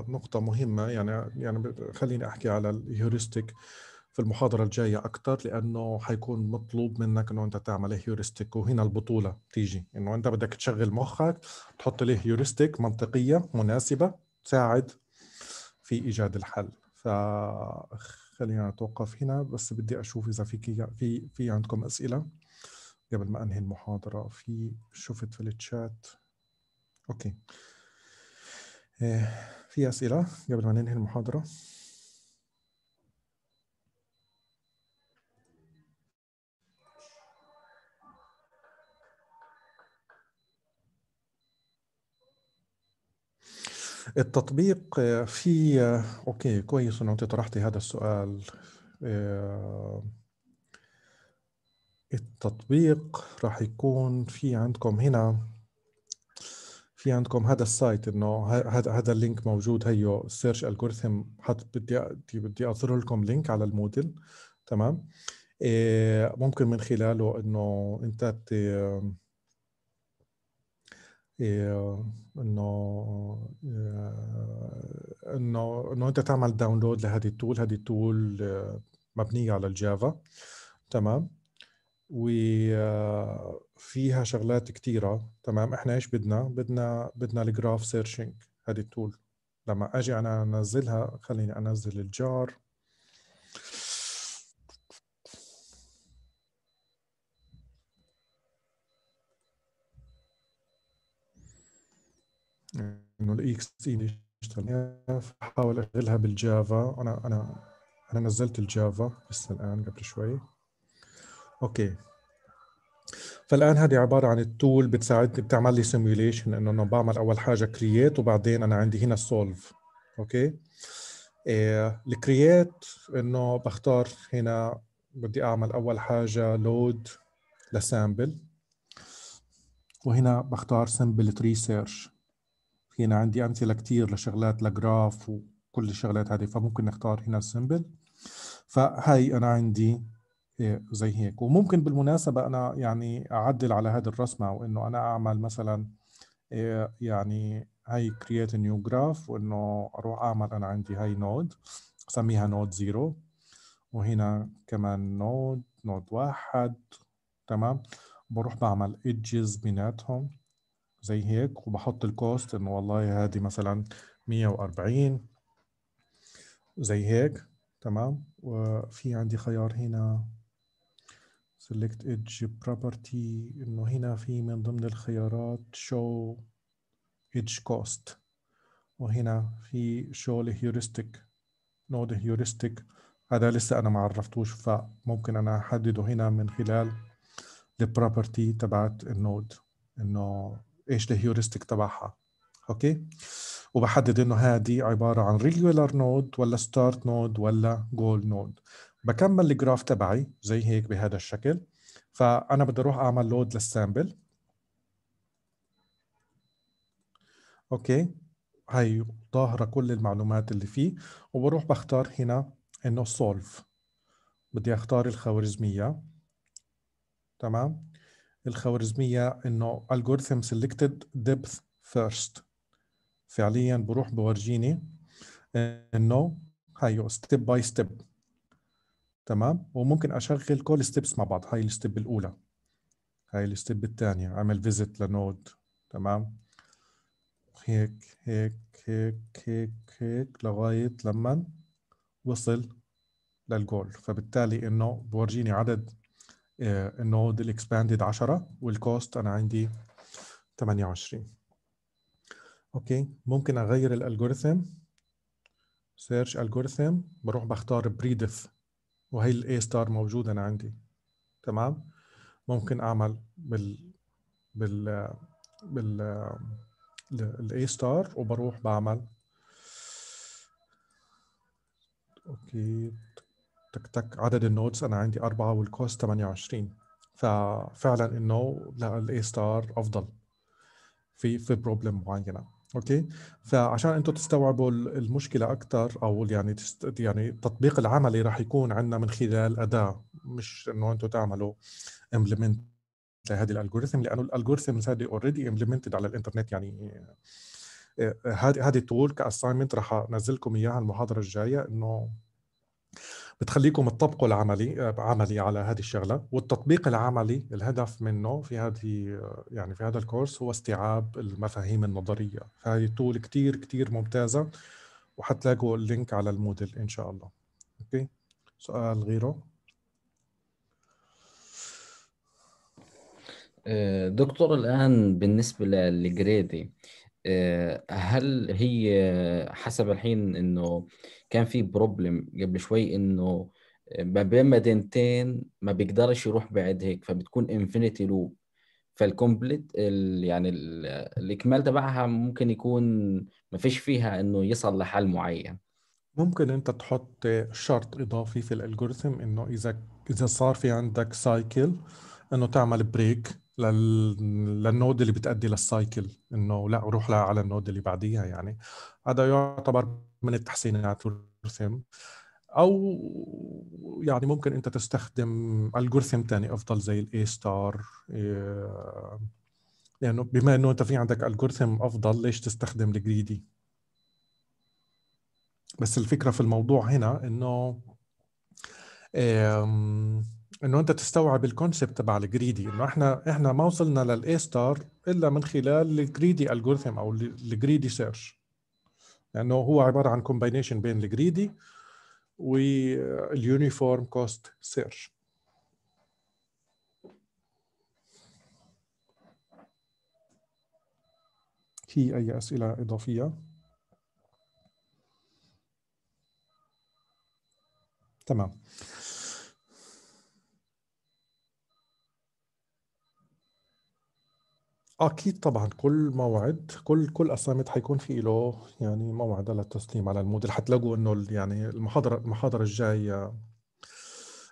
لنقطه مهمه يعني يعني خليني احكي على الهيوريستيك في المحاضرة الجاية أكثر لأنه حيكون مطلوب منك أنه أنت تعمل هيوريستيك إيه وهنا البطولة تيجي أنه أنت بدك تشغل مخك تحط له هيوريستيك منطقية مناسبة تساعد في إيجاد الحل فخلينا نتوقف هنا بس بدي أشوف إذا في في في عندكم أسئلة قبل ما أنهي المحاضرة في شفت في الشات أوكي إيه، في أسئلة قبل ما ننهي المحاضرة التطبيق آه، في آه، اوكي كويس انه انت طرحتي هذا السؤال آه، التطبيق راح يكون في عندكم هنا في عندكم هذا السايت انه هذا هذا اللينك موجود هيو السيرش الجوريثم حط بدي بدي اظهر لكم لينك على الموديل تمام ممكن من خلاله انه انت إيه انه إيه انه انه انت تعمل داونلود لهذه التول هذه التول آه، مبنيه على الجافا تمام وفيها آه، شغلات كثيره تمام احنا ايش بدنا بدنا بدنا الجراف سيرشنج هذه التول لما اجي انا انزلها خليني انزل الجار انه الاكس اي يشتغل فحاول اشغلها بالجافا انا انا انا نزلت الجافا لسه الان قبل شوي اوكي فالان هذه عباره عن التول بتساعدني بتعمل لي سيموليشن انه انا بعمل اول حاجه كرييت وبعدين انا عندي هنا سولف اوكي آه، الكرييت انه بختار هنا بدي اعمل اول حاجه لود لسامبل وهنا بختار سمبل ريسيرش في عندي أمثلة كتير لشغلات لجراف وكل الشغلات هذه فممكن نختار هنا السمبل فهي أنا عندي إيه، زي هيك وممكن بالمناسبة أنا يعني أعدل على هذه الرسمة وإنه أنا أعمل مثلا إيه، يعني هي كرييت نيو جراف وإنه أروح أعمل أنا عندي هاي نود أسميها نود زيرو وهنا كمان نود نود واحد تمام بروح بعمل ايدجز بيناتهم زي هيك وبحط الكوست انه والله هذه مثلا 140 زي هيك تمام وفي عندي خيار هنا select edge property انه هنا في من ضمن الخيارات show edge cost وهنا في show heuristic node heuristic هذا لسه انا ما عرفتوش فممكن انا احدده هنا من خلال البروبرتي تبعت النود انه ايش الهيورستيك تبعها اوكي وبحدد انه هذه عباره عن ريجولار نود ولا ستارت نود ولا جول نود بكمل الجراف تبعي زي هيك بهذا الشكل فانا بدي اروح اعمل لود للسامبل اوكي هي ظاهره كل المعلومات اللي فيه وبروح بختار هنا انه سولف بدي اختار الخوارزميه تمام الخوارزميه انه algorithm selected depth first فعليا بروح بورجيني انه هيو ستيب باي ستيب تمام وممكن اشغل كل steps مع بعض هاي الستيب الاولى هاي الستيب الثانيه اعمل visit لنود تمام هيك هيك هيك هيك هيك لغايه لما وصل للجول فبالتالي انه بورجيني عدد النود الاكسباندد 10 والكوست انا عندي 28 اوكي ممكن اغير الالجوريثم سيرش الجوريثم بروح بختار بريدف وهي الاي ستار موجوده انا عندي تمام ممكن اعمل بال بال بال الاي ستار وبروح بعمل اوكي تك تك عدد النودز انا عندي اربعه والكوست 28 ففعلا انه لا الاي ستار افضل في في بروبلم معينه اوكي فعشان انتم تستوعبوا المشكله اكثر او يعني تست يعني التطبيق العملي راح يكون عندنا من خلال اداه مش انه انتم تعملوا امبلمنت لهذه الالجوريثم لانه الالجوريثم هذه اوريدي امبلمنتد على الانترنت يعني آه، آه، هذه هذه التول كاساينمنت راح انزل لكم اياها المحاضره الجايه انه بتخليكم تطبقوا العملي عملي على هذه الشغله والتطبيق العملي الهدف منه في هذه يعني في هذا الكورس هو استيعاب المفاهيم النظريه فهي طول كتير كتير ممتازه وحتلاقوا اللينك على الموديل ان شاء الله اوكي سؤال غيره آه، دكتور الآن بالنسبة للجريدي هل هي حسب الحين انه كان في بروبلم قبل شوي انه ما بين مدينتين ما بيقدرش يروح بعد هيك فبتكون انفينيتي لوب فالكومبليت يعني الاكمال تبعها ممكن يكون ما فيش فيها انه يصل لحل معين ممكن انت تحط شرط اضافي في الالجوريثم انه اذا اذا صار في عندك سايكل انه تعمل بريك لل... للنود اللي بتأدي للسايكل انه لا روح لها على النود اللي بعديها يعني هذا يعتبر من التحسينات والرسم او يعني ممكن انت تستخدم الجورثم ثاني افضل زي الاي آه، ستار لانه يعني بما انه انت في عندك الجورثم افضل ليش تستخدم الجريدي بس الفكره في الموضوع هنا انه انه انت تستوعب الكونسبت تبع الجريدي انه احنا احنا ما وصلنا للاي ستار الا من خلال الجريدي الجوريثم او الجريدي سيرش لانه هو عباره عن كومباينيشن بين الجريدي واليونيفورم كوست سيرش في اي اسئله اضافيه تمام أكيد طبعا كل موعد كل كل اسايمنت حيكون في له يعني موعد للتسليم على المودل حتلاقوا إنه يعني المحاضرة المحاضرة الجاية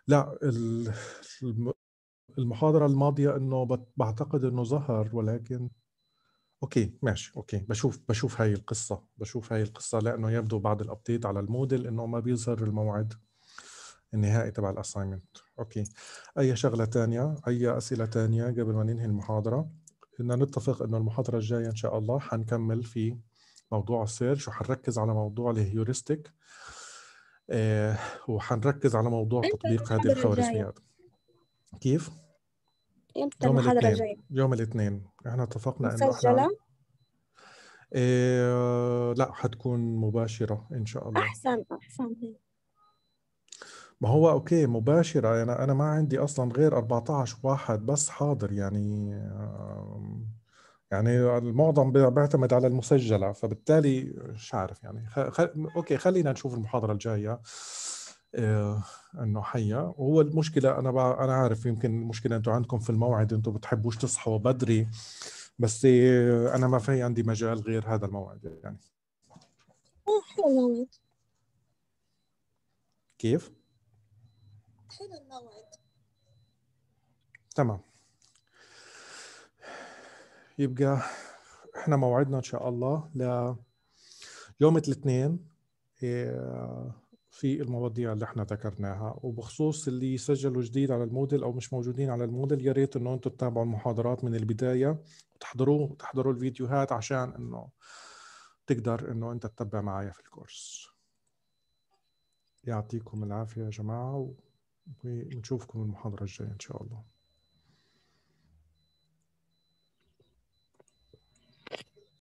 لا المحاضرة الماضية إنه بعتقد إنه ظهر ولكن أوكي ماشي أوكي بشوف بشوف هاي القصة بشوف هاي القصة لأنه يبدو بعد الأبديت على المودل إنه ما بيظهر الموعد النهائي تبع الأسايمنت أوكي أي شغلة تانية أي أسئلة تانية قبل ما ننهي المحاضرة كنا نتفق انه المحاضره الجايه ان شاء الله حنكمل في موضوع السيرش وحنركز على موضوع الهيوريستيك آه، وحنركز على موضوع تطبيق هذه الخوارزميات كيف؟ امتى يوم الاثنين يوم الاثنين احنا اتفقنا انه احنا إيه لا حتكون مباشرة إن شاء الله أحسن أحسن هيك ما هو اوكي مباشرة يعني انا ما عندي اصلا غير 14 واحد بس حاضر يعني يعني المعظم بيعتمد على المسجلة فبالتالي مش عارف يعني خل... اوكي خلينا نشوف المحاضرة الجاية آه، انه حيا وهو المشكلة انا بع... انا عارف يمكن المشكلة انتم عندكم في الموعد انتم بتحبوش تصحوا بدري بس آه، انا ما في عندي مجال غير هذا الموعد يعني آه، كيف؟ حين الموعد تمام يبقى احنا موعدنا ان شاء الله ل يوم الاثنين آه، في المواضيع اللي احنا ذكرناها وبخصوص اللي سجلوا جديد على المودل او مش موجودين على المودل يا ريت انه انتم تتابعوا المحاضرات من البدايه وتحضروه وتحضروا الفيديوهات عشان انه تقدر انه انت تتبع معايا في الكورس يعطيكم العافيه يا جماعه ونشوفكم المحاضرة الجاية إن شاء الله